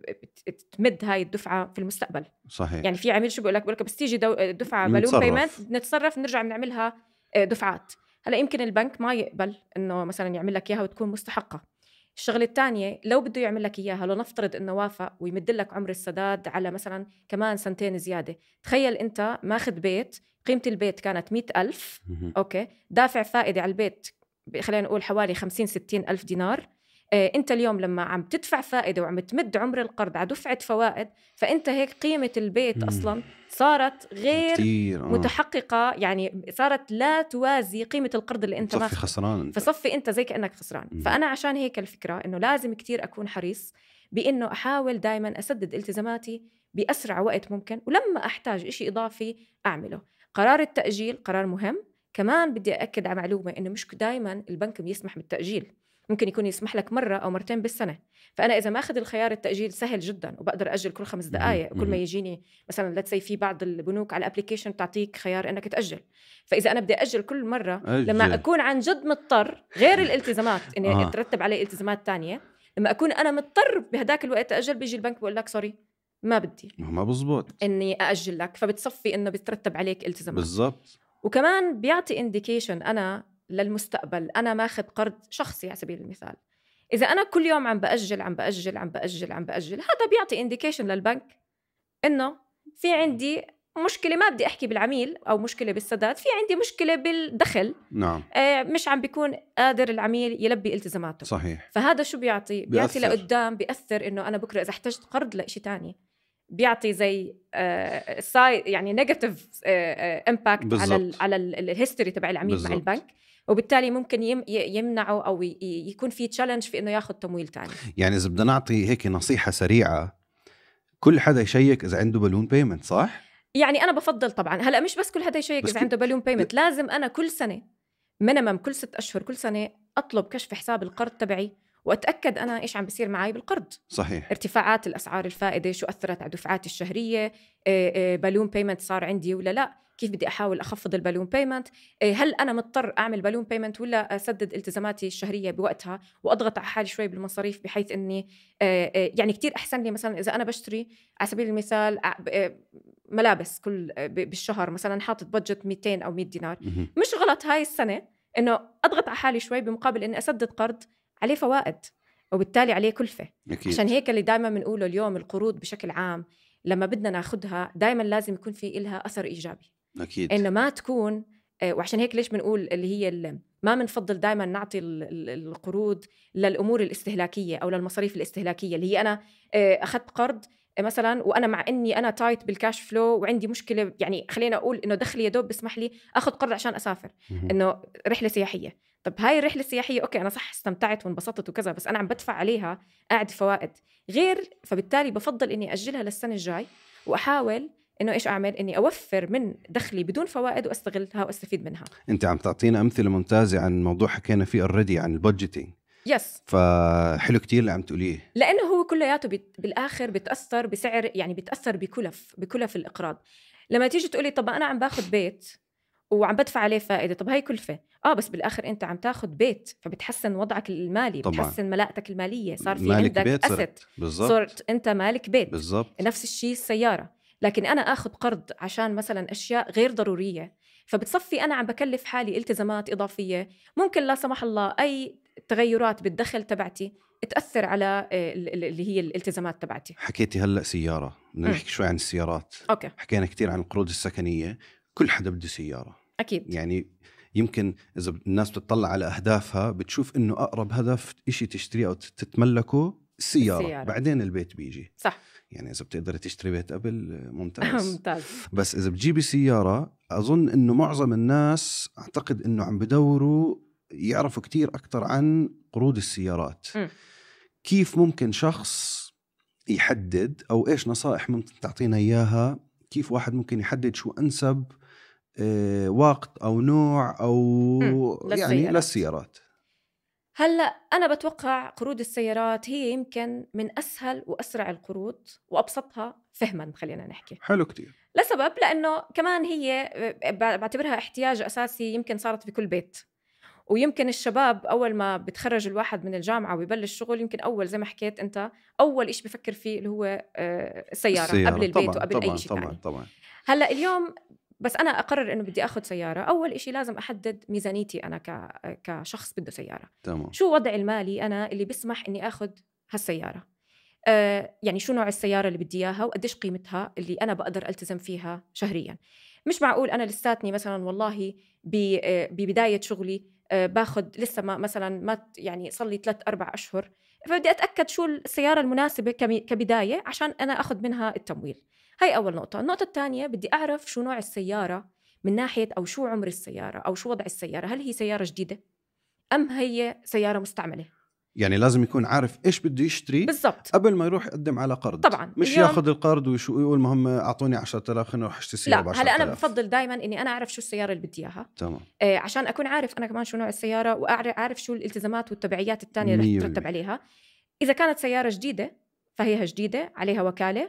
آه، تمد هاي الدفعه في المستقبل صحيح يعني في عميل شو بقول لك بقول لك بس تيجي دفعه بالون بيمنت نتصرف نرجع بنعملها آه، دفعات هلا يمكن البنك ما يقبل انه مثلا يعمل لك اياها وتكون مستحقه الشغله الثانيه لو بده يعمل لك اياها لو نفترض انه وافق ويمد لك عمر السداد على مثلا كمان سنتين زياده تخيل انت ماخذ بيت قيمه البيت كانت مئة ألف اوكي دافع فائده على البيت خلينا نقول حوالي 50 60 ألف دينار آه، انت اليوم لما عم تدفع فائده وعم تمد عمر القرض على دفعه فوائد فانت هيك قيمه البيت مم. اصلا صارت غير كتير. آه. متحققه يعني صارت لا توازي قيمه القرض اللي انت ماخذ خسران انت. فصفي انت زي كانك خسران مم. فانا عشان هيك الفكره انه لازم كتير اكون حريص بانه احاول دائما اسدد التزاماتي باسرع وقت ممكن ولما احتاج شيء اضافي اعمله قرار التاجيل قرار مهم كمان بدي أأكد على معلومة إنه مش دائما البنك بيسمح بالتأجيل ممكن يكون يسمح لك مرة أو مرتين بالسنة فأنا إذا ما أخذ الخيار التأجيل سهل جدا وبقدر أجل كل خمس دقائق وكل ما يجيني مثلا لتسي في بعض البنوك على الابلكيشن بتعطيك خيار إنك تأجل فإذا أنا بدي أجل كل مرة أجل. لما أكون عن جد مضطر غير الالتزامات إني آه. ترتب علي التزامات تانية لما أكون أنا مضطر بهداك الوقت أجل بيجي البنك بقول لك سوري ما بدي ما بزبط اني ااجل لك فبتصفي انه بترتب عليك التزامات بالضبط وكمان بيعطي انديكيشن انا للمستقبل انا ماخذ قرض شخصي على سبيل المثال اذا انا كل يوم عم باجل عم باجل عم باجل عم باجل هذا بيعطي انديكيشن للبنك انه في عندي مشكلة ما بدي أحكي بالعميل أو مشكلة بالسداد في عندي مشكلة بالدخل نعم آه، مش عم بيكون قادر العميل يلبي التزاماته صحيح فهذا شو بيعطي بيعطي لقدام بيأثر إنه أنا بكرة إذا احتجت قرض لإشي تاني بيعطي زي ساي آه، يعني نيجاتيف امباكت آه، آه، على الـ على الهيستوري تبع العميل بالزبط. مع البنك وبالتالي ممكن يمنعه او يكون في تشالنج في انه ياخذ تمويل ثاني يعني اذا بدنا نعطي هيك نصيحه سريعه كل حدا يشيك اذا عنده بالون بيمنت صح يعني انا بفضل طبعا هلا مش بس كل حدا يشيك اذا عنده بالون بيمنت لازم انا كل سنه مينيمم كل ست اشهر كل سنه اطلب كشف حساب القرض تبعي واتاكد انا ايش عم بصير معي بالقرض صحيح ارتفاعات الاسعار الفائده شو اثرت على دفعاتي الشهريه بالون آه، بيمنت آه، صار عندي ولا لا كيف بدي احاول اخفض البالون آه، بيمنت هل انا مضطر اعمل بالون بيمنت ولا اسدد التزاماتي الشهريه بوقتها واضغط على حالي شوي بالمصاريف بحيث اني يعني كثير احسن لي مثلا اذا انا بشتري على سبيل المثال ملابس كل بالشهر مثلا حاطط بادجت 200 او 100 دينار مش غلط هاي السنه انه اضغط على حالي شوي بمقابل اني اسدد قرض عليه فوائد وبالتالي عليه كلفة أكيد. عشان هيك اللي دائما بنقوله اليوم القروض بشكل عام لما بدنا ناخدها دائما لازم يكون في إلها أثر إيجابي أكيد إنه ما تكون آه، وعشان هيك ليش بنقول اللي هي اللي ما بنفضل دائما نعطي القروض للامور الاستهلاكيه او للمصاريف الاستهلاكيه اللي هي انا آه، اخذت قرض آه، مثلا وانا مع اني انا تايت بالكاش فلو وعندي مشكله يعني خلينا اقول انه دخلي يا دوب بسمح لي اخذ قرض عشان اسافر انه رحله سياحيه طب هاي الرحله السياحيه اوكي انا صح استمتعت وانبسطت وكذا بس انا عم بدفع عليها قاعد فوائد غير فبالتالي بفضل اني اجلها للسنه الجاي واحاول انه ايش اعمل اني اوفر من دخلي بدون فوائد واستغلها واستفيد منها انت عم تعطينا امثله ممتازه عن موضوع حكينا فيه اوريدي عن البادجيتنج يس فحلو كتير اللي عم تقوليه لانه هو كلياته بت... بالاخر بتاثر بسعر يعني بتاثر بكلف بكلف الاقراض لما تيجي تقولي طب انا عم باخذ بيت وعم بدفع عليه فائده طب هاي كلفه اه بس بالاخر انت عم تاخذ بيت فبتحسن وضعك المالي طبعا. بتحسن ملاءتك الماليه صار في مالك عندك بيت اسد بالزبط. صرت انت مالك بيت بالزبط. نفس الشيء السياره لكن انا اخذ قرض عشان مثلا اشياء غير ضروريه فبتصفي انا عم بكلف حالي التزامات اضافيه ممكن لا سمح الله اي تغيرات بالدخل تبعتي تاثر على آه، اللي هي الالتزامات تبعتي حكيتي هلا سياره بدنا نحكي شوي عن السيارات اوكي حكينا كثير عن القروض السكنيه كل حدا بده سياره اكيد يعني يمكن اذا الناس بتطلع على اهدافها بتشوف انه اقرب هدف شيء تشتريه او تتملكه السيارة. السيارة بعدين البيت بيجي صح يعني إذا بتقدر تشتري بيت قبل ممتاز ممتاز بس إذا بتجيبي سيارة أظن إنه معظم الناس أعتقد إنه عم بدوروا يعرفوا كتير اكثر عن قروض السيارات م. كيف ممكن شخص يحدد أو إيش نصائح ممكن تعطينا إياها كيف واحد ممكن يحدد شو أنسب آه، وقت او نوع او يعني للسيارات هلا انا بتوقع قروض السيارات هي يمكن من اسهل واسرع القروض وابسطها فهما خلينا نحكي حلو كتير لسبب لانه كمان هي بعتبرها احتياج اساسي يمكن صارت في كل بيت ويمكن الشباب اول ما بتخرج الواحد من الجامعه ويبلش شغل يمكن اول زي ما حكيت انت اول شيء بفكر فيه اللي هو آه، السياره, السيارة. قبل البيت طبعًا وقبل طبعًا اي شيء طبعا ثاني. طبعا هلا اليوم بس انا اقرر انه بدي اخذ سياره اول شيء لازم احدد ميزانيتي انا ك... كشخص بده سياره تمام. شو وضعي المالي انا اللي بسمح اني اخذ هالسياره أه يعني شو نوع السياره اللي بدي اياها وقديش قيمتها اللي انا بقدر التزم فيها شهريا مش معقول انا لساتني مثلا والله آه، ببدايه شغلي آه، باخذ لسه ما مثلا ما يعني صار لي ثلاث اربع اشهر فبدي اتاكد شو السياره المناسبه كبدايه عشان انا اخذ منها التمويل هاي أول نقطة النقطة الثانية بدي أعرف شو نوع السيارة من ناحية أو شو عمر السيارة أو شو وضع السيارة هل هي سيارة جديدة أم هي سيارة مستعملة يعني لازم يكون عارف ايش بده يشتري بالزبط. قبل ما يروح يقدم على قرض طبعا مش ياخذ القرض ويقول المهم اعطوني 10000 خليني اروح اشتري سياره لا هلا انا بفضل دائما اني انا اعرف شو السياره اللي بدي اياها تمام إيه عشان اكون عارف انا كمان شو نوع السياره واعرف شو الالتزامات والتبعيات الثانيه اللي رح ترتب عليها اذا كانت سياره جديده فهيها جديده عليها وكاله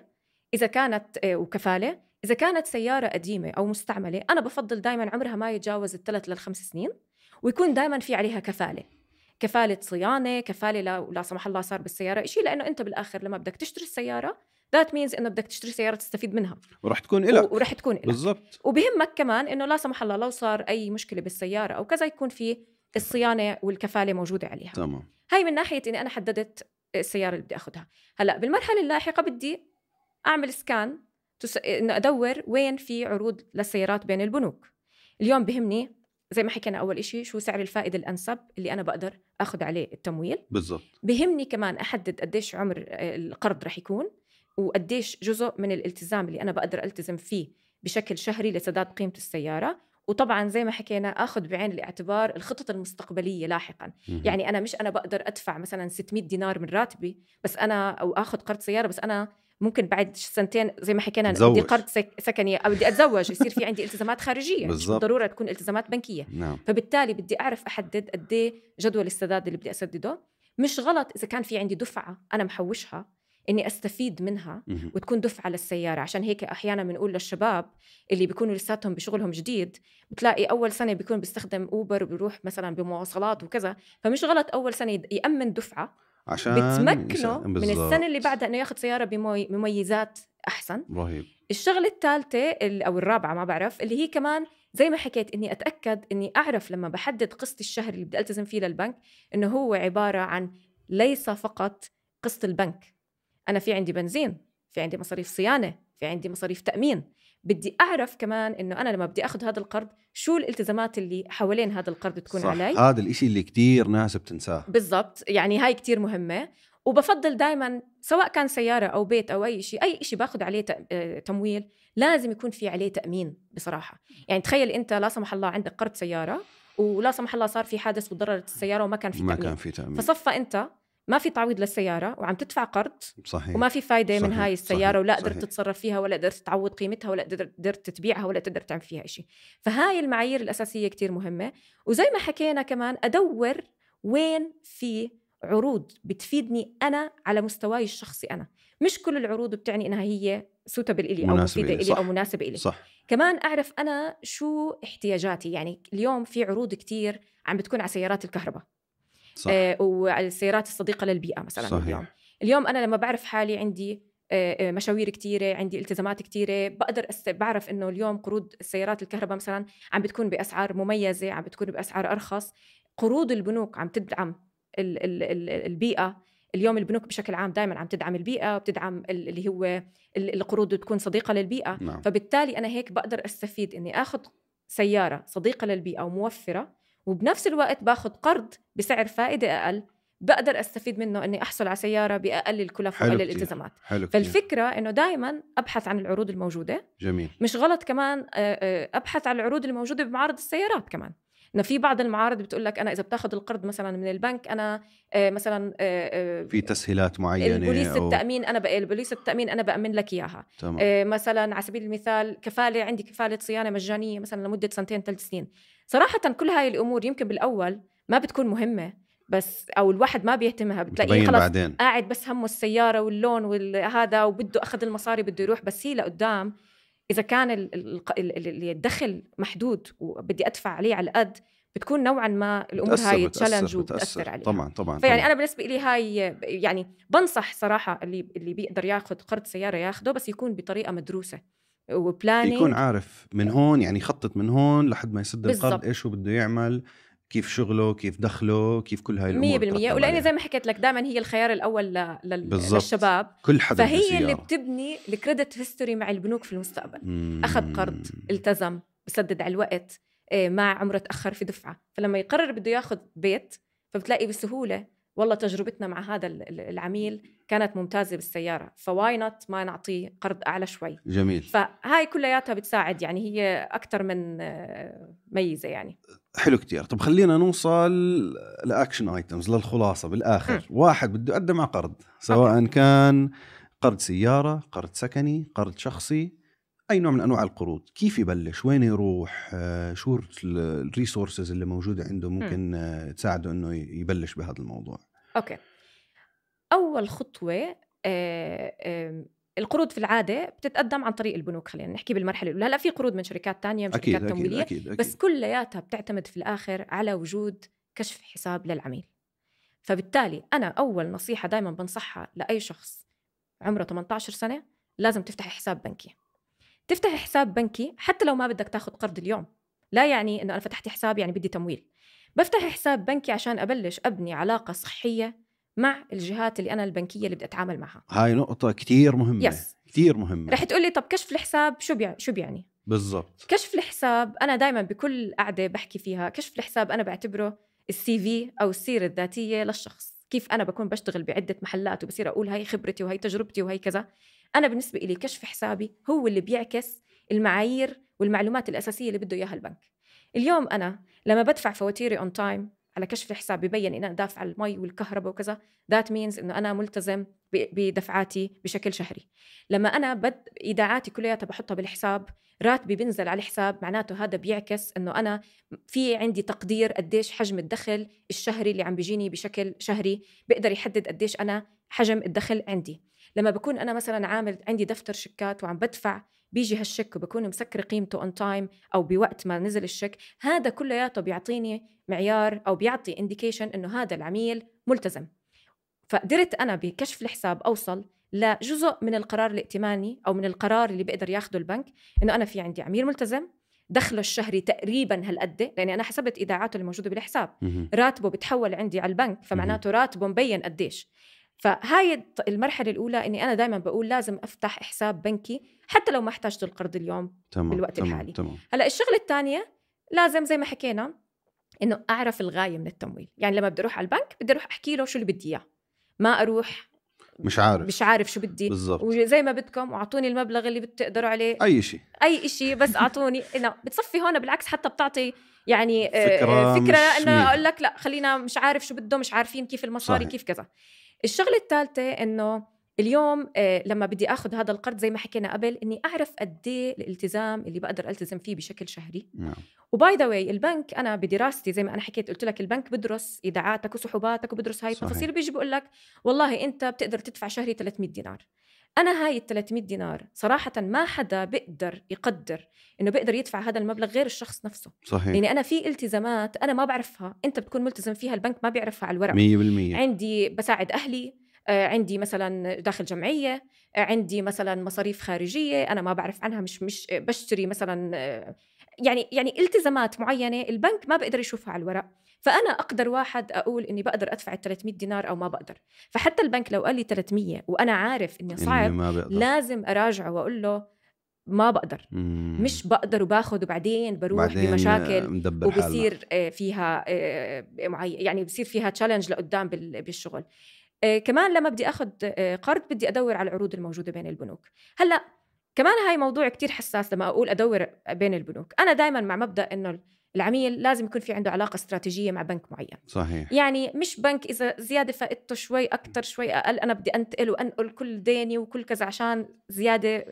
اذا كانت آه، وكفاله اذا كانت سياره قديمه او مستعمله انا بفضل دائما عمرها ما يتجاوز الثلاث للخمس سنين ويكون دائما في عليها كفاله كفاله صيانه كفاله لو لا سمح الله صار بالسياره شيء لانه انت بالاخر لما بدك تشتري السياره ذات مينز انه بدك تشتري سياره تستفيد منها ورح تكون لك ورح تكون لك بالضبط وبهمك كمان انه لا سمح الله لو صار اي مشكله بالسياره او كذا يكون في الصيانه والكفاله موجوده عليها تمام هاي من ناحيه اني انا حددت آه، السياره اللي بدي اخذها هلا بالمرحله اللاحقه بدي اعمل سكان تس... انه ادور وين في عروض للسيارات بين البنوك اليوم بهمني زي ما حكينا اول شيء شو سعر الفائده الانسب اللي انا بقدر اخذ عليه التمويل بالضبط بهمني كمان احدد قديش عمر آه، القرض رح يكون وقديش جزء من الالتزام اللي انا بقدر التزم فيه بشكل شهري لسداد قيمه السياره وطبعا زي ما حكينا اخذ بعين الاعتبار الخطط المستقبليه لاحقا يعني انا مش انا بقدر ادفع مثلا 600 دينار من راتبي بس انا او اخذ قرض سياره بس انا ممكن بعد سنتين زي ما حكينا بدي قرض سكني او بدي اتزوج يصير في عندي التزامات خارجيه بالزبط. مش ضروره تكون التزامات بنكيه نعم. فبالتالي بدي اعرف احدد قد إيه جدول السداد اللي بدي اسدده مش غلط اذا كان في عندي دفعه انا محوشها اني استفيد منها وتكون دفعه للسياره عشان هيك احيانا بنقول للشباب اللي بيكونوا لساتهم بشغلهم جديد بتلاقي اول سنه بيكون بيستخدم اوبر وبيروح مثلا بمواصلات وكذا فمش غلط اول سنه يامن دفعه عشان بتمكنه من السنه اللي بعدها انه ياخذ سياره بمميزات احسن رهيب الشغله الثالثه او الرابعه ما بعرف اللي هي كمان زي ما حكيت اني اتاكد اني اعرف لما بحدد قسط الشهر اللي بدي التزم فيه للبنك انه هو عباره عن ليس فقط قسط البنك انا في عندي بنزين في عندي مصاريف صيانه في عندي مصاريف تامين بدي اعرف كمان انه انا لما بدي اخذ هذا القرض شو الالتزامات اللي حوالين هذا القرض تكون صح. علي هذا الإشي اللي كتير ناس بتنساه بالضبط يعني هاي كتير مهمه وبفضل دائما سواء كان سياره او بيت او اي شيء اي شيء باخذ عليه آه، تمويل لازم يكون في عليه تامين بصراحه يعني تخيل انت لا سمح الله عندك قرض سياره ولا سمح الله صار في حادث وتضررت السياره وما كان في ما تامين ما كان في تامين فصفى انت ما في تعويض للسياره وعم تدفع قرض صحيح وما في فايده صحيح. من هاي السياره صحيح. ولا قدرت تتصرف فيها ولا قدرت تعوض قيمتها ولا قدرت تبيعها ولا تقدر تعمل فيها شيء فهاي المعايير الاساسيه كتير مهمه وزي ما حكينا كمان ادور وين في عروض بتفيدني انا على مستواي الشخصي انا مش كل العروض بتعني انها هي سوتبل الي او مفيده الي او مناسبه الي صح. كمان اعرف انا شو احتياجاتي يعني اليوم في عروض كتير عم بتكون على سيارات الكهرباء صح. آه، وعلى السيارات الصديقه للبيئه مثلا صحيح. اليوم اليوم انا لما بعرف حالي عندي آه، آه، مشاوير كثيرة عندي التزامات كثيرة بقدر أست... بعرف إنه اليوم قروض السيارات الكهرباء مثلا عم بتكون بأسعار مميزة عم بتكون بأسعار أرخص قروض البنوك عم تدعم ال... ال... ال... البيئة اليوم البنوك بشكل عام دائما عم تدعم البيئة وبتدعم اللي هو القروض تكون صديقة للبيئة نعم. فبالتالي أنا هيك بقدر أستفيد إني أخذ سيارة صديقة للبيئة وموفرة وبنفس الوقت باخذ قرض بسعر فائده اقل بقدر استفيد منه اني احصل على سياره باقل الكلف واقل الالتزامات حلو فالفكره انه دائما ابحث عن العروض الموجوده جميل مش غلط كمان آه، آه، ابحث عن العروض الموجوده بمعارض السيارات كمان انه في بعض المعارض بتقول لك انا اذا بتاخذ القرض مثلا من البنك انا آه، مثلا في تسهيلات معينه البوليس أو... التامين انا بقى البوليس التامين انا بامن لك اياها تمام. مثلا على سبيل المثال كفاله عندي كفاله صيانه مجانيه مثلا لمده سنتين ثلاث سنين صراحه كل هاي الامور يمكن بالاول ما بتكون مهمه بس او الواحد ما بيهتمها بتلاقيه خلص بعدين. قاعد بس همه السياره واللون وهذا وبده اخذ المصاري بده يروح بس هي لقدام اذا كان الدخل محدود وبدي ادفع عليه على القد بتكون نوعا ما الامور هاي تشالنج وبتاثر عليه طبعا طبعا فيعني طبعاً. انا بالنسبه لي هاي يعني بنصح صراحه اللي اللي بيقدر ياخذ قرض سياره ياخذه بس يكون بطريقه مدروسه وبلاني يكون عارف من هون يعني يخطط من هون لحد ما يسد القرض ايش هو بده يعمل كيف شغله كيف دخله كيف كل هاي الامور 100% ولاني زي ما حكيت لك دائما هي الخيار الاول لل... للشباب كل حدا فهي اللي بتبني الكريدت هيستوري مع البنوك في المستقبل مم. اخذ قرض التزم بسدد على الوقت إيه، ما عمره تاخر في دفعه فلما يقرر بده ياخذ بيت فبتلاقي بسهوله والله تجربتنا مع هذا العميل كانت ممتازه بالسياره فواي نوت ما نعطيه قرض اعلى شوي جميل فهاي كلياتها بتساعد يعني هي اكثر من آه، ميزه يعني حلو كتير طب خلينا نوصل لاكشن ايتمز للخلاصه بالاخر م. واحد بده يقدم على قرض سواء أوكي. كان قرض سياره قرض سكني قرض شخصي اي نوع من انواع القروض كيف يبلش وين يروح آه، شو الريسورسز اللي موجوده عنده ممكن آه، تساعده انه يبلش بهذا الموضوع اوكي اول خطوه آه، القروض في العاده بتتقدم عن طريق البنوك خلينا نحكي بالمرحله الاولى هلا في قروض من شركات تانية من شركات أكيد تمويليه أكيد أكيد أكيد. بس كلياتها بتعتمد في الاخر على وجود كشف حساب للعميل فبالتالي انا اول نصيحه دائما بنصحها لاي شخص عمره 18 سنه لازم تفتح حساب بنكي تفتح حساب بنكي حتى لو ما بدك تاخذ قرض اليوم لا يعني انه انا فتحت حساب يعني بدي تمويل بفتح حساب بنكي عشان ابلش ابني علاقه صحيه مع الجهات اللي انا البنكيه اللي بدي اتعامل معها هاي نقطه كثير مهمه يس. كثير مهمه رح تقول لي طب كشف الحساب شو بيع... شو بيعني بالضبط كشف الحساب انا دائما بكل قعده بحكي فيها كشف الحساب انا بعتبره السي في او السيره الذاتيه للشخص كيف انا بكون بشتغل بعده محلات وبصير اقول هاي خبرتي وهي تجربتي وهي كذا انا بالنسبه لي كشف حسابي هو اللي بيعكس المعايير والمعلومات الاساسيه اللي بده اياها البنك اليوم انا لما بدفع فواتيري اون تايم على كشف الحساب ببين اني انا دافع المي والكهرباء وكذا ذات مينز انه انا ملتزم بدفعاتي بشكل شهري لما انا بد ايداعاتي كلياتها بحطها بالحساب راتبي بنزل على الحساب معناته هذا بيعكس انه انا في عندي تقدير قديش حجم الدخل الشهري اللي عم بيجيني بشكل شهري بقدر يحدد قديش انا حجم الدخل عندي لما بكون انا مثلا عامل عندي دفتر شيكات وعم بدفع بيجي هالشك وبكون مسكر قيمته اون تايم او بوقت ما نزل الشك هذا كلياته بيعطيني معيار او بيعطي انديكيشن انه هذا العميل ملتزم فقدرت انا بكشف الحساب اوصل لجزء من القرار الائتماني او من القرار اللي بقدر ياخده البنك انه انا في عندي عميل ملتزم دخله الشهري تقريبا هالقد لاني انا حسبت ايداعاته الموجوده بالحساب راتبه بتحول عندي على البنك فمعناته راتبه مبين قديش فهاي المرحله الاولى اني انا دائما بقول لازم افتح حساب بنكي حتى لو ما احتجت القرض اليوم تمام بالوقت تمام الحالي تمام هلا الشغله الثانيه لازم زي ما حكينا انه اعرف الغايه من التمويل يعني لما بدي اروح على البنك بدي اروح احكي له شو اللي بدي اياه ما اروح مش عارف مش عارف شو بدي بالزبط. وزي ما بدكم واعطوني المبلغ اللي بتقدروا عليه اي شيء اي شيء بس اعطوني انه بتصفي هون بالعكس حتى بتعطي يعني آه، فكره, فكرة انه اقول لك لا خلينا مش عارف شو بده مش عارفين كيف المصاري صحيح. كيف كذا الشغله الثالثه انه اليوم آه، لما بدي اخذ هذا القرض زي ما حكينا قبل اني اعرف قد إيه الالتزام اللي بقدر التزم فيه بشكل شهري نعم وباي ذا واي البنك انا بدراستي زي ما انا حكيت قلت لك البنك بدرس ايداعاتك وسحوباتك وبدرس هاي التفاصيل بيجي بقول لك والله انت بتقدر تدفع شهري 300 دينار انا هاي ال 300 دينار صراحه ما حدا بيقدر يقدر انه بيقدر يدفع هذا المبلغ غير الشخص نفسه صحيح يعني انا في التزامات انا ما بعرفها انت بتكون ملتزم فيها البنك ما بيعرفها على الورق 100% عندي بساعد اهلي آه، عندي مثلا داخل جمعيه آه، عندي مثلا مصاريف خارجيه انا ما بعرف عنها مش مش بشتري مثلا آه، يعني يعني التزامات معينه البنك ما بقدر يشوفها على الورق فانا اقدر واحد اقول اني بقدر ادفع ال 300 دينار او ما بقدر فحتى البنك لو قال لي 300 وانا عارف اني صعب إني ما بقدر. لازم اراجعه واقول له ما بقدر مم. مش بقدر وباخذ وبعدين بروح بعدين بمشاكل وبصير آه، فيها آه، معين يعني بصير فيها تشالنج لقدام بالشغل آه، كمان لما بدي اخذ قرض بدي ادور على العروض الموجوده بين البنوك هلا كمان هاي موضوع كتير حساس لما اقول ادور بين البنوك انا دائما مع مبدا انه العميل لازم يكون في عنده علاقه استراتيجيه مع بنك معين صحيح يعني مش بنك اذا زياده فائدته شوي اكثر شوي اقل انا بدي انتقل وانقل كل ديني وكل كذا عشان زياده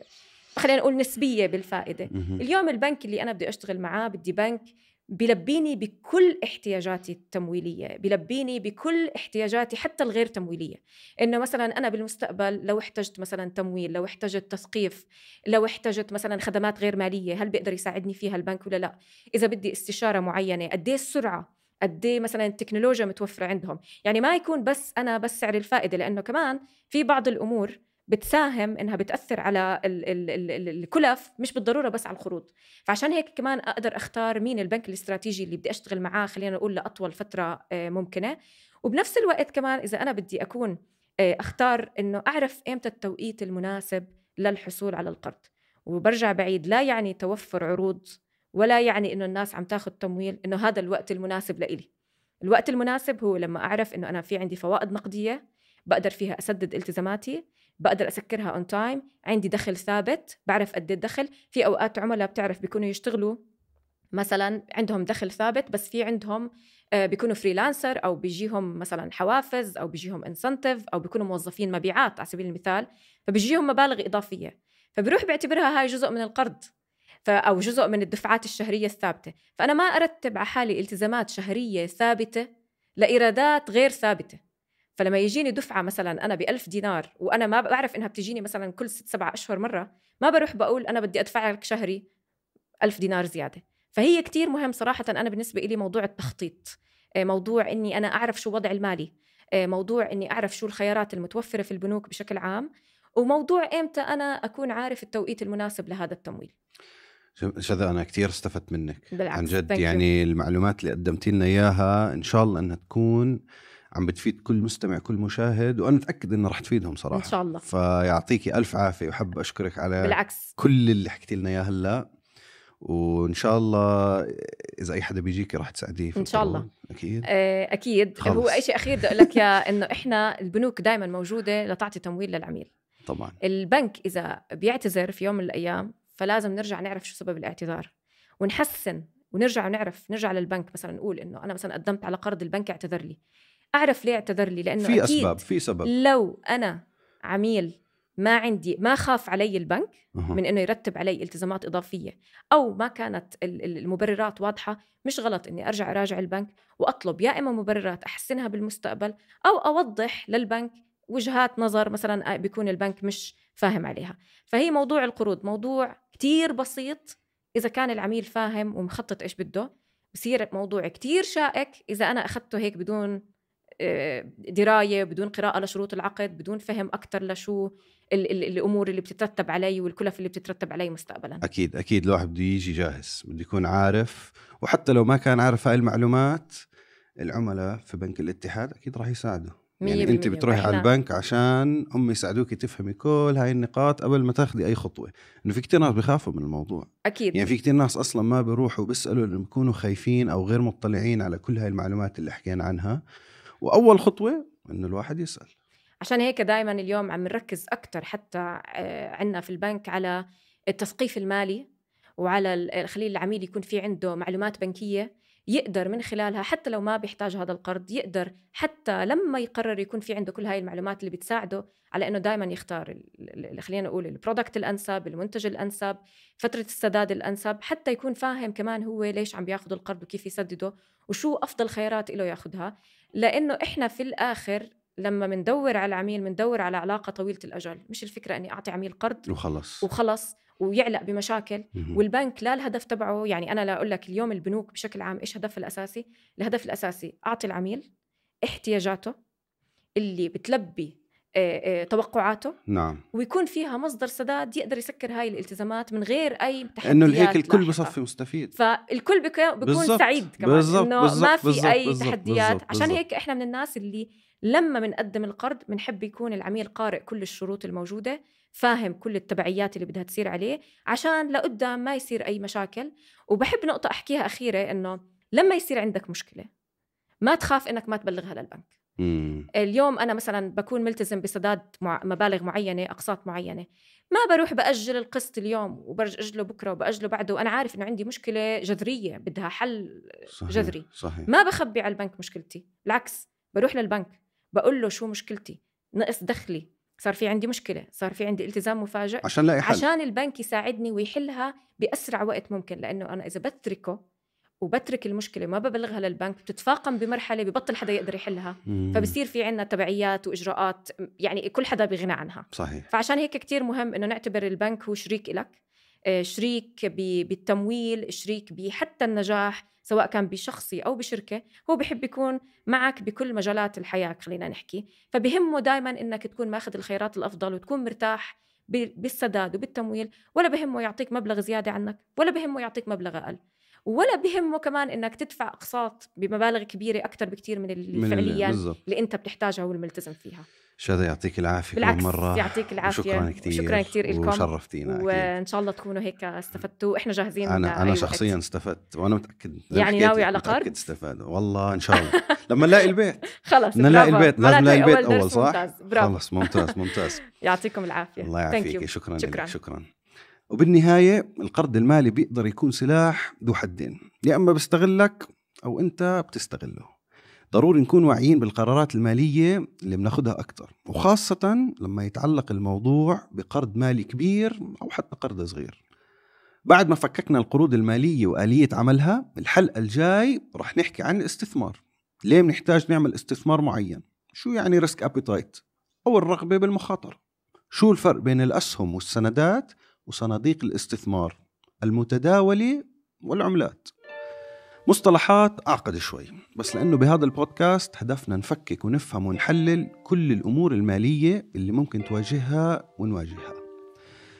خلينا نقول نسبيه بالفائده اليوم البنك اللي انا بدي اشتغل معاه بدي بنك بلبيني بكل احتياجاتي التمويلية بلبيني بكل احتياجاتي حتى الغير تمويلية إنه مثلا أنا بالمستقبل لو احتجت مثلا تمويل لو احتجت تثقيف لو احتجت مثلا خدمات غير مالية هل بيقدر يساعدني فيها البنك ولا لا إذا بدي استشارة معينة قد إيه السرعة قد إيه مثلا التكنولوجيا متوفرة عندهم يعني ما يكون بس أنا بس سعر الفائدة لأنه كمان في بعض الأمور بتساهم انها بتاثر على الـ الـ الـ الكلف مش بالضروره بس على القروض فعشان هيك كمان اقدر اختار مين البنك الاستراتيجي اللي بدي اشتغل معاه خلينا نقول لاطول فتره آه، ممكنه وبنفس الوقت كمان اذا انا بدي اكون آه، اختار انه اعرف امتى التوقيت المناسب للحصول على القرض وبرجع بعيد لا يعني توفر عروض ولا يعني انه الناس عم تاخذ تمويل انه هذا الوقت المناسب لإلي الوقت المناسب هو لما اعرف انه انا في عندي فوائد نقديه بقدر فيها اسدد التزاماتي بقدر اسكرها اون تايم عندي دخل ثابت بعرف قد إيه الدخل في اوقات عملاء بتعرف بيكونوا يشتغلوا مثلا عندهم دخل ثابت بس في عندهم آه، بيكونوا فريلانسر او بيجيهم مثلا حوافز او بيجيهم انسنتيف او بيكونوا موظفين مبيعات على سبيل المثال فبيجيهم مبالغ اضافيه فبروح بيعتبرها هاي جزء من القرض او جزء من الدفعات الشهريه الثابته فانا ما ارتب على حالي التزامات شهريه ثابته لايرادات غير ثابته فلما يجيني دفعه مثلا انا ب 1000 دينار وانا ما بعرف انها بتجيني مثلا كل ست سبع اشهر مره ما بروح بقول انا بدي ادفع لك شهري 1000 دينار زياده فهي كتير مهم صراحه انا بالنسبه لي موضوع التخطيط آه، موضوع اني انا اعرف شو وضعي المالي آه، موضوع اني اعرف شو الخيارات المتوفره في البنوك بشكل عام وموضوع امتى انا اكون عارف التوقيت المناسب لهذا التمويل شذا انا كثير استفدت منك بالعكس. عن جد يعني you. المعلومات اللي قدمتي لنا اياها ان شاء الله انها تكون عم بتفيد كل مستمع كل مشاهد وانا متاكد انه رح تفيدهم صراحه ان شاء الله فيعطيكي الف عافيه وحب اشكرك على بالعكس كل اللي حكيتي لنا اياه هلا وان شاء الله اذا اي حدا بيجيك راح تساعديه ان شاء الله اكيد آه، اكيد خلص. هو شيء اخير بدي اقول لك يا انه احنا البنوك دائما موجوده لتعطي تمويل للعميل طبعا البنك اذا بيعتذر في يوم من الايام فلازم نرجع نعرف شو سبب الاعتذار ونحسن ونرجع ونعرف نرجع للبنك مثلا نقول انه انا مثلا قدمت على قرض البنك اعتذر لي اعرف ليه اعتذر لي لانه في اسباب في سبب لو انا عميل ما عندي ما خاف علي البنك من انه يرتب علي التزامات اضافيه او ما كانت المبررات واضحه مش غلط اني ارجع اراجع البنك واطلب يا اما مبررات احسنها بالمستقبل او اوضح للبنك وجهات نظر مثلا آه، بيكون البنك مش فاهم عليها فهي موضوع القروض موضوع كتير بسيط اذا كان العميل فاهم ومخطط ايش بده بصير موضوع كتير شائك اذا انا اخذته هيك بدون آه، درايه بدون قراءه لشروط العقد بدون فهم اكثر لشو الـ الـ الامور اللي بتترتب علي والكلف اللي بتترتب علي مستقبلا اكيد اكيد الواحد بده يجي جاهز بده يكون عارف وحتى لو ما كان عارف هاي المعلومات العملاء في بنك الاتحاد اكيد راح يساعدوا يعني انت بتروحي على البنك عشان هم يساعدوك تفهمي كل هاي النقاط قبل ما تاخذي اي خطوه انه في كثير ناس بخافوا من الموضوع اكيد يعني في كثير ناس اصلا ما بيروحوا بيسالوا لانه بيكونوا خايفين او غير مطلعين على كل هاي المعلومات اللي حكينا عنها واول خطوه انه الواحد يسال عشان هيك دائما اليوم عم نركز اكثر حتى آه، عندنا في البنك على التثقيف المالي وعلى آه، خلي العميل يكون في عنده معلومات بنكيه يقدر من خلالها حتى لو ما بيحتاج هذا القرض يقدر حتى لما يقرر يكون في عنده كل هاي المعلومات اللي بتساعده على انه دائما يختار خلينا نقول البرودكت الانسب المنتج الانسب فتره السداد الانسب حتى يكون فاهم كمان هو ليش عم بياخذ القرض وكيف يسدده وشو افضل خيارات له ياخذها لانه احنا في الاخر لما بندور على العميل بندور على علاقه طويله الاجل مش الفكره اني اعطي عميل قرض وخلص وخلص ويعلق بمشاكل والبنك لا الهدف تبعه يعني انا لا اقول لك اليوم البنوك بشكل عام ايش هدفها الاساسي الهدف الاساسي اعطي العميل احتياجاته اللي بتلبي آه، آه، توقعاته نعم ويكون فيها مصدر سداد يقدر يسكر هاي الالتزامات من غير اي تحديات انه هيك الكل بصفي مستفيد فالكل بيكون سعيد كمان بالزبط. انه بالزبط. ما في بالزبط. اي بالزبط. تحديات بالزبط. عشان هيك احنا من الناس اللي لما بنقدم القرض بنحب يكون العميل قارئ كل الشروط الموجوده فاهم كل التبعيات اللي بدها تصير عليه عشان لقدام ما يصير اي مشاكل وبحب نقطه احكيها اخيره انه لما يصير عندك مشكله ما تخاف انك ما تبلغها للبنك مم. إيه. اليوم انا مثلا بكون ملتزم بسداد مع... مبالغ معينه اقساط معينه ما بروح باجل القسط اليوم وبرجع اجله بكره وباجله بعده وانا عارف انه عندي مشكله جذريه بدها حل صحيح. جذري صحيح. ما بخبي على البنك مشكلتي بالعكس بروح للبنك بقول له شو مشكلتي نقص دخلي صار في عندي مشكله صار في عندي التزام مفاجئ عشان لاقي حل عشان البنك يساعدني ويحلها باسرع وقت ممكن لانه انا اذا بتركه وبترك المشكله ما ببلغها للبنك بتتفاقم بمرحله ببطل حدا يقدر يحلها فبصير في عندنا تبعيات واجراءات يعني كل حدا بغنى عنها صحيح فعشان هيك كتير مهم انه نعتبر البنك هو شريك لك آه، شريك بالتمويل شريك بحتى النجاح سواء كان بشخصي او بشركه هو بحب يكون معك بكل مجالات الحياه خلينا نحكي فبهمه دائما انك تكون ماخذ الخيارات الافضل وتكون مرتاح بالسداد وبالتمويل ولا بهمه يعطيك مبلغ زياده عنك ولا بهمه يعطيك مبلغ اقل ولا بهمه كمان انك تدفع اقساط بمبالغ كبيره اكثر بكثير من اللي من اللي انت بتحتاجها والملتزم فيها شذا يعطيك العافيه بالعكس كل مره يعطيك العافيه شكرا كثير شكرا كثير لكم وشرفتينا وان شاء الله تكونوا هيك استفدتوا احنا جاهزين انا انا شخصيا وقت. استفدت وانا متاكد يعني ناوي على قرض استفاد والله ان شاء الله لما نلاقي البيت خلص نلاقي البيت لازم نلاقي البيت اول صح ممتاز برافو خلص ممتاز ممتاز يعطيكم العافيه الله يعافيك شكرا شكرا, شكرا. وبالنهايه القرض المالي بيقدر يكون سلاح ذو حدين يا اما بيستغلك او انت بتستغله ضروري نكون واعيين بالقرارات المالية اللي بناخدها اكثر وخاصة لما يتعلق الموضوع بقرض مالي كبير أو حتى قرض صغير بعد ما فككنا القروض المالية وآلية عملها الحلقة الجاي رح نحكي عن الاستثمار ليه بنحتاج نعمل استثمار معين شو يعني ريسك أبيتايت أو الرغبة بالمخاطرة شو الفرق بين الأسهم والسندات وصناديق الاستثمار المتداولة والعملات مصطلحات أعقد شوي بس لأنه بهذا البودكاست هدفنا نفكك ونفهم ونحلل كل الأمور المالية اللي ممكن تواجهها ونواجهها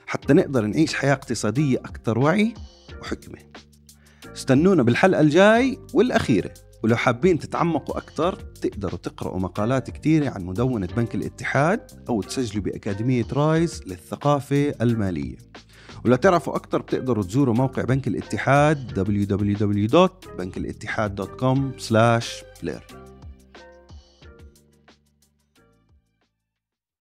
حتى نقدر نعيش حياة اقتصادية أكثر وعي وحكمة استنونا بالحلقة الجاي والأخيرة ولو حابين تتعمقوا أكثر تقدروا تقرأوا مقالات كثيرة عن مدونة بنك الاتحاد أو تسجلوا بأكاديمية رايز للثقافة المالية ولو تعرفوا أكثر بتقدروا تزوروا موقع بنك الاتحاد www.bankالاتحاد.com/player